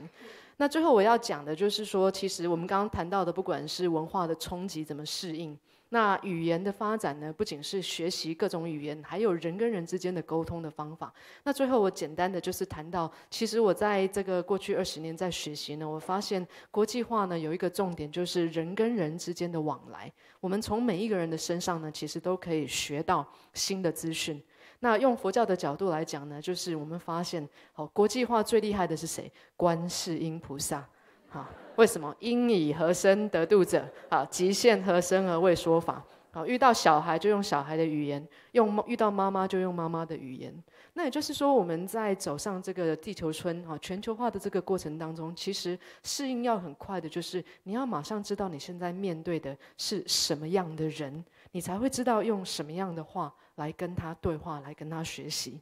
Speaker 3: 那最后我要讲的就是说，其实我们刚刚谈到的，不管是文化的冲击怎么适应，那语言的发展呢，不仅是学习各种语言，还有人跟人之间的沟通的方法。那最后我简单的就是谈到，其实我在这个过去二十年在学习呢，我发现国际化呢有一个重点，就是人跟人之间的往来，我们从每一个人的身上呢，其实都可以学到新的资讯。那用佛教的角度来讲呢，就是我们发现，好国际化最厉害的是谁？观世音菩萨，好，为什么？因以和身得度者，好，极限和身而为说法，好，遇到小孩就用小孩的语言，用遇到妈妈就用妈妈的语言。那也就是说，我们在走上这个地球村啊，全球化的这个过程当中，其实适应要很快的，就是你要马上知道你现在面对的是什么样的人，你才会知道用什么样的话。来跟他对话，来跟他学习。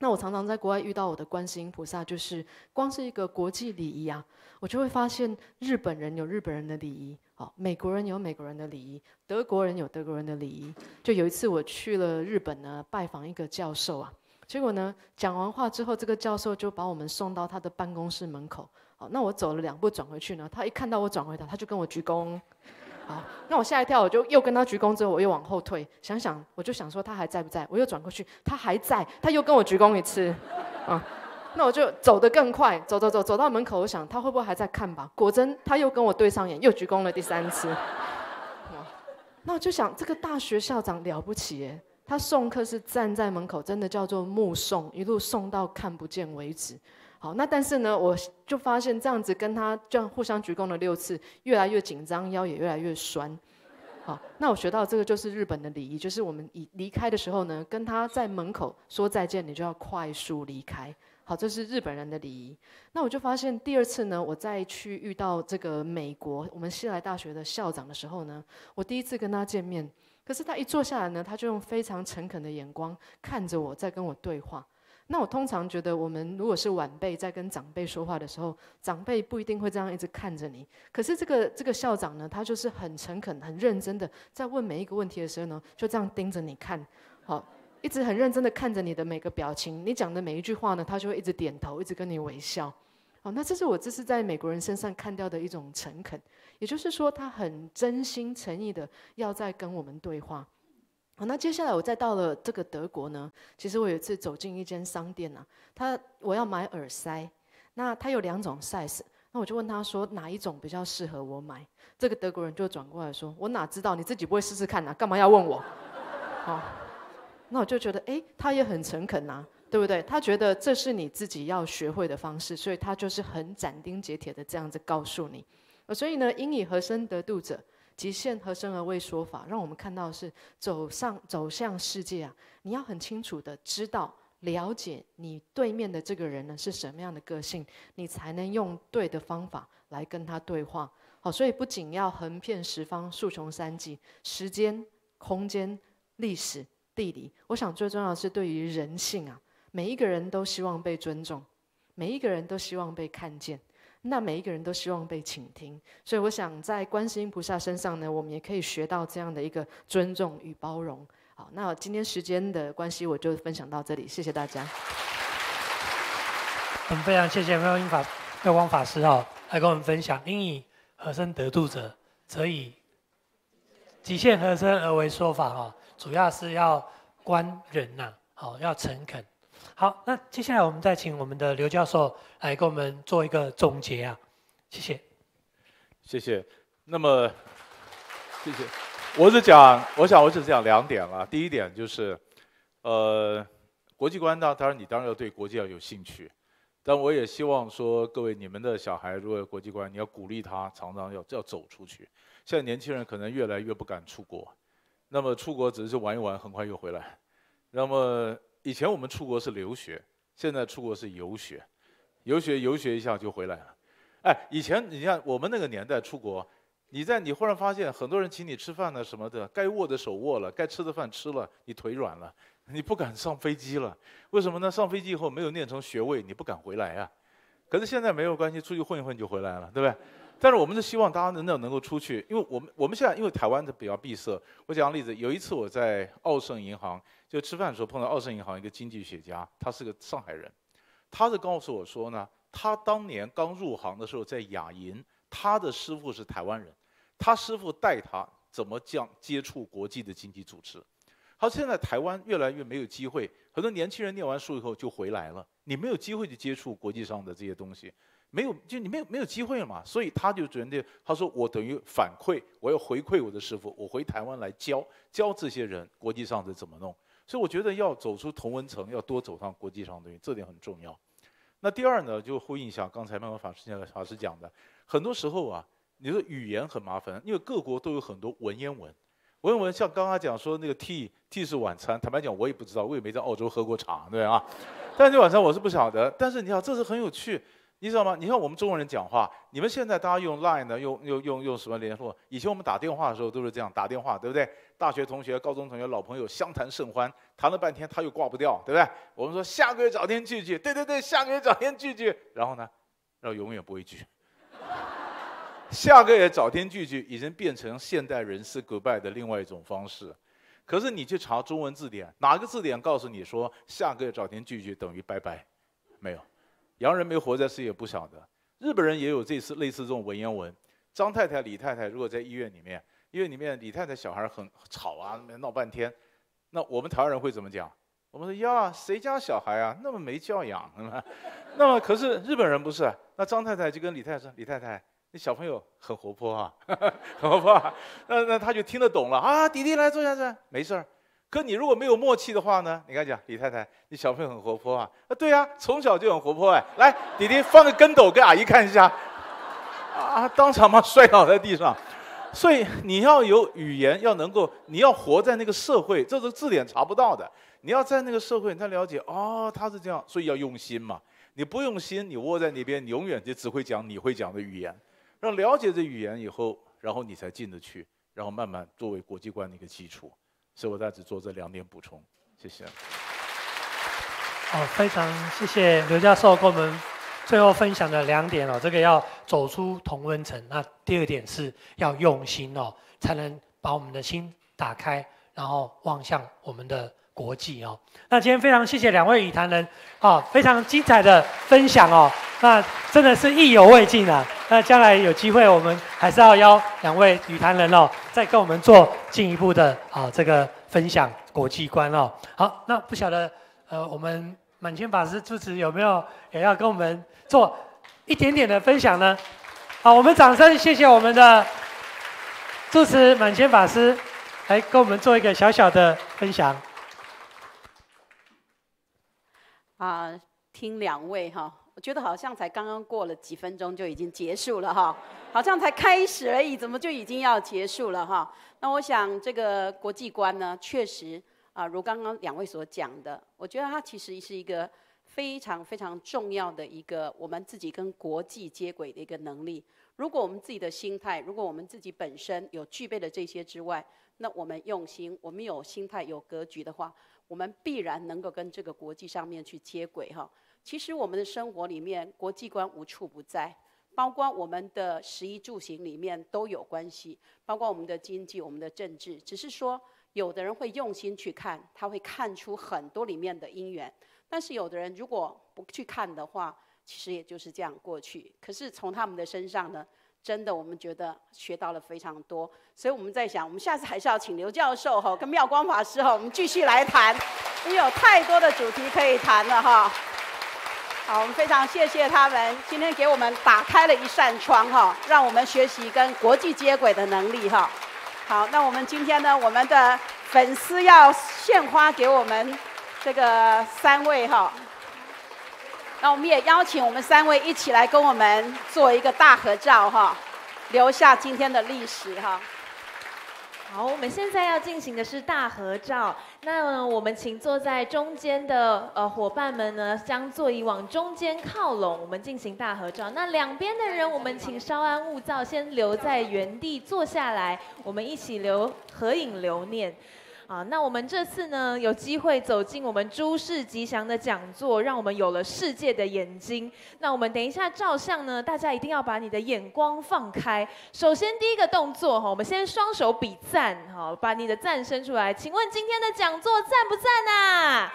Speaker 3: 那我常常在国外遇到我的观世音菩萨，就是光是一个国际礼仪啊，我就会发现日本人有日本人的礼仪，好，美国人有美国人的礼仪，德国人有德国人的礼仪。就有一次我去了日本呢，拜访一个教授啊，结果呢，讲完话之后，这个教授就把我们送到他的办公室门口。好，那我走了两步转回去呢，他一看到我转回来，他就跟我鞠躬。好，那我吓一跳，我就又跟他鞠躬之后，我又往后退，想想我就想说他还在不在我又转过去，他还在，他又跟我鞠躬一次，啊，那我就走得更快，走走走走到门口，我想他会不会还在看吧？果真他又跟我对上眼，又鞠躬了第三次，哇，那我就想这个大学校长了不起耶，他送客是站在门口，真的叫做目送，一路送到看不见为止。好，那但是呢，我就发现这样子跟他这样互相鞠躬了六次，越来越紧张，腰也越来越酸。好，那我学到这个就是日本的礼仪，就是我们以离开的时候呢，跟他在门口说再见，你就要快速离开。好，这是日本人的礼仪。那我就发现第二次呢，我再去遇到这个美国我们西来大学的校长的时候呢，我第一次跟他见面，可是他一坐下来呢，他就用非常诚恳的眼光看着我在跟我对话。那我通常觉得，我们如果是晚辈在跟长辈说话的时候，长辈不一定会这样一直看着你。可是这个这个校长呢，他就是很诚恳、很认真的，在问每一个问题的时候呢，就这样盯着你看，好，一直很认真的看着你的每个表情，你讲的每一句话呢，他就会一直点头，一直跟你微笑。好，那这是我这次在美国人身上看到的一种诚恳，也就是说，他很真心诚意的要在跟我们对话。好，那接下来我再到了这个德国呢。其实我有一次走进一间商店啊，他我要买耳塞，那他有两种 size，那我就问他说哪一种比较适合我买。这个德国人就转过来说，我哪知道？你自己不会试试看啊？干嘛要问我？好，那我就觉得，哎，他也很诚恳啊，对不对？他觉得这是你自己要学会的方式，所以他就是很斩钉截铁的这样子告诉你。呃，所以呢，因以和声得度者。极限和生而为说法，让我们看到的是，走上走向世界啊，你要很清楚的知道了解你对面的这个人呢是什么样的个性，你才能用对的方法来跟他对话。好，所以不仅要横遍十方，数穷三季，时间、空间、历史、地理，我想最重要是对于人性啊，每一个人都希望被尊重，每一个人都希望被看见。那每一个人都希望被倾听，所以我想在观世音菩萨身上呢，我们也可以学到这样的一个尊重与包容。好，那今天时间的关系，我就分
Speaker 2: 享到这里，谢谢大家。嗯，非常谢谢妙音法、妙光法师哈，来跟我们分享。应以何身得度者，则以极限和身而为说法哈？主要是要观人呐，好，要诚恳。好，那接下来我们再请我们的刘教授来给我们做一个总结啊，谢谢。
Speaker 4: 谢谢，那么，谢谢。我只讲，我想我只讲两点了。第一点就是，呃，国际观呢，当然你当然要对国际要有兴趣，但我也希望说各位你们的小孩如果有国际观，你要鼓励他常常要要走出去。现在年轻人可能越来越不敢出国，那么出国只是玩一玩，很快又回来。那么。以前我们出国是留学，现在出国是游学，游学游学一下就回来了。哎，以前你像我们那个年代出国，你在你忽然发现很多人请你吃饭呢什么的，该握的手握了，该吃的饭吃了，你腿软了，你不敢上飞机了。为什么呢？上飞机以后没有念成学位，你不敢回来呀。可是现在没有关系，出去混一混就回来了，对不对？但是我们是希望大家能能够出去，因为我们我们现在因为台湾的比较闭塞，我讲个例子，有一次我在澳盛银行。就吃饭的时候碰到澳盛银行一个经济学家，他是个上海人，他是告诉我说呢，他当年刚入行的时候在雅银，他的师傅是台湾人，他师傅带他怎么讲接触国际的经济组织，他现在台湾越来越没有机会，很多年轻人念完书以后就回来了，你没有机会去接触国际上的这些东西，没有就你没有没有机会了嘛，所以他就决定他说我等于反馈，我要回馈我的师傅，我回台湾来教教这些人国际上的怎么弄。所以我觉得要走出同文层，要多走上国际上的，这点很重要。那第二呢，就呼应一下刚才曼谷法师讲的。很多时候啊，你说语言很麻烦，因为各国都有很多文言文。文言文像刚刚讲说那个 “tea”，“tea” 是晚餐。坦白讲，我也不知道，我也没在澳洲喝过茶，对啊。但是晚餐我是不晓得。但是你看，这是很有趣，你知道吗？你看我们中国人讲话，你们现在大家用 Line 呢，用用用用什么联络？以前我们打电话的时候都是这样打电话，对不对？大学同学、高中同学、老朋友相谈甚欢，谈了半天他又挂不掉，对不对？我们说下个月找天聚聚，对对对，下个月找天聚聚。然后呢，然后永远不会聚。下个月找天聚聚已经变成现代人式 goodbye 的另外一种方式。可是你去查中文字典，哪个字典告诉你说下个月找天聚聚等于拜拜？没有，洋人没活在世也不晓得。日本人也有这次类似这种文言文。张太太、李太太如果在医院里面。因为里面李太太小孩很吵啊，闹半天，那我们台湾人会怎么讲？我们说呀，谁家小孩啊，那么没教养，那么可是日本人不是，那张太太就跟李太太说：“李太太，那小朋友很活泼啊，很活泼。”啊。那那他就听得懂了啊，弟弟来坐下坐，没事儿。可你如果没有默契的话呢？你看讲，李太太，你小朋友很活泼啊，啊对呀，从小就很活泼哎，来，弟弟放个跟斗给阿姨看一下，啊，当场嘛摔倒在地上。所以你要有语言，要能够，你要活在那个社会，这是字典查不到的。你要在那个社会，你才了解哦，他是这样。所以要用心嘛，你不用心，你窝在那边，你永远就只会讲你会讲的语言。让了解这语言以后，然后你才进得去，然后慢慢作为国际观的一个基础。所以我在致做这两点补充，谢谢。
Speaker 2: 好，非常谢谢刘教授，给我们最后分享的两点哦，这个要走出同温层。那第二点是要用心哦，才能把我们的心打开，然后望向我们的国际哦。那今天非常谢谢两位羽坛人，好，非常精彩的分享哦。那真的是意犹未尽啊。那将来有机会，我们还是要邀两位羽坛人哦，再跟我们做进一步的啊这个分享国际观哦。好，那不晓得呃我们。满清法师住持有没有也要跟我们做一点点的分享呢？好，我们掌声谢谢我们的主持满清法师，来跟我们做一个小小的分享。
Speaker 5: 啊，听两位哈，我觉得好像才刚刚过了几分钟就已经结束了哈，好像才开始而已，怎么就已经要结束了哈？那我想这个国际观呢，确实。啊，如刚刚两位所讲的，我觉得它其实是一个非常非常重要的一个我们自己跟国际接轨的一个能力。如果我们自己的心态，如果我们自己本身有具备的这些之外，那我们用心，我们有心态有格局的话，我们必然能够跟这个国际上面去接轨哈。其实我们的生活里面，国际观无处不在，包括我们的十一柱行里面都有关系，包括我们的经济、我们的政治，只是说。有的人会用心去看，他会看出很多里面的因缘；但是有的人如果不去看的话，其实也就是这样过去。可是从他们的身上呢，真的我们觉得学到了非常多。所以我们在想，我们下次还是要请刘教授哈，跟妙光法师哈，我们继续来谈，因为有太多的主题可以谈了哈。好，我们非常谢谢他们今天给我们打开了一扇窗哈，让我们学习跟国际接轨的能力哈。好，那我们今天呢？我们的粉丝要献花给我们这个三位哈，那我们也邀请我们三位一起来跟我们做一个大合照哈，留下今天的历史哈。
Speaker 1: 好，我们现在要进行的是大合照。那我们请坐在中间的呃伙伴们呢，将座椅往中间靠拢，我们进行大合照。那两边的人，我们请稍安勿躁，先留在原地坐下来，我们一起留合影留念。啊，那我们这次呢，有机会走进我们诸事吉祥的讲座，让我们有了世界的眼睛。那我们等一下照相呢，大家一定要把你的眼光放开。首先第一个动作哈，我们先双手比赞，哈，把你的赞伸出来。请问今天的讲座赞不赞呐？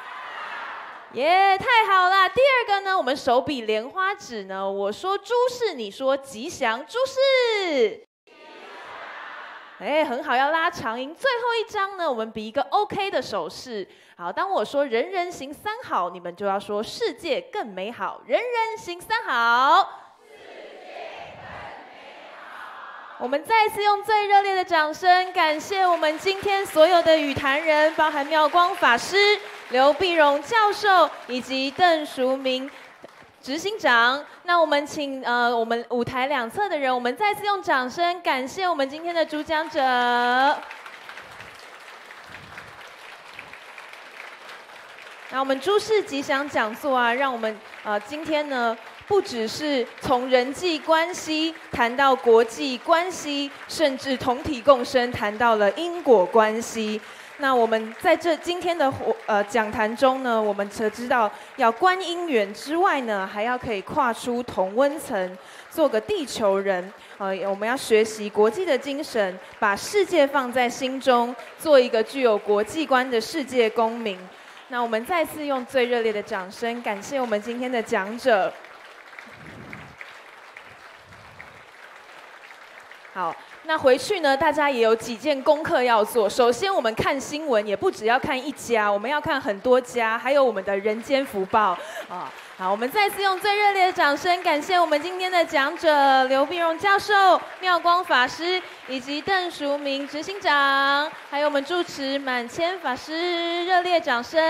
Speaker 1: 耶，太好了。第二个呢，我们手比莲花指呢，我说诸事，你说吉祥，诸事。哎，很好，要拉长音。最后一张呢，我们比一个 OK 的手势。好，当我说“人人行三好”，你们就要说“世界更美好”。人人行三好，世界更美好。我们再次用最热烈的掌声，感谢我们今天所有的语坛人，包含妙光法师、刘碧荣教授以及邓淑明。执行长，那我们请呃，我们舞台两侧的人，我们再次用掌声感谢我们今天的主讲者。那我们朱氏吉祥讲座啊，让我们呃今天呢，不只是从人际关系谈到国际关系，甚至同体共生，谈到了因果关系。那我们在这今天的活呃讲坛中呢，我们才知道，要观音缘之外呢，还要可以跨出同温层，做个地球人。呃，我们要学习国际的精神，把世界放在心中，做一个具有国际观的世界公民。那我们再次用最热烈的掌声，感谢我们今天的讲者。好。那回去呢，大家也有几件功课要做。首先，我们看新闻，也不只要看一家，我们要看很多家，还有我们的人间福报。啊，好，我们再次用最热烈的掌声感谢我们今天的讲者刘碧荣教授、妙光法师以及邓淑明执行长，还有我们主持满千法师，热烈掌声。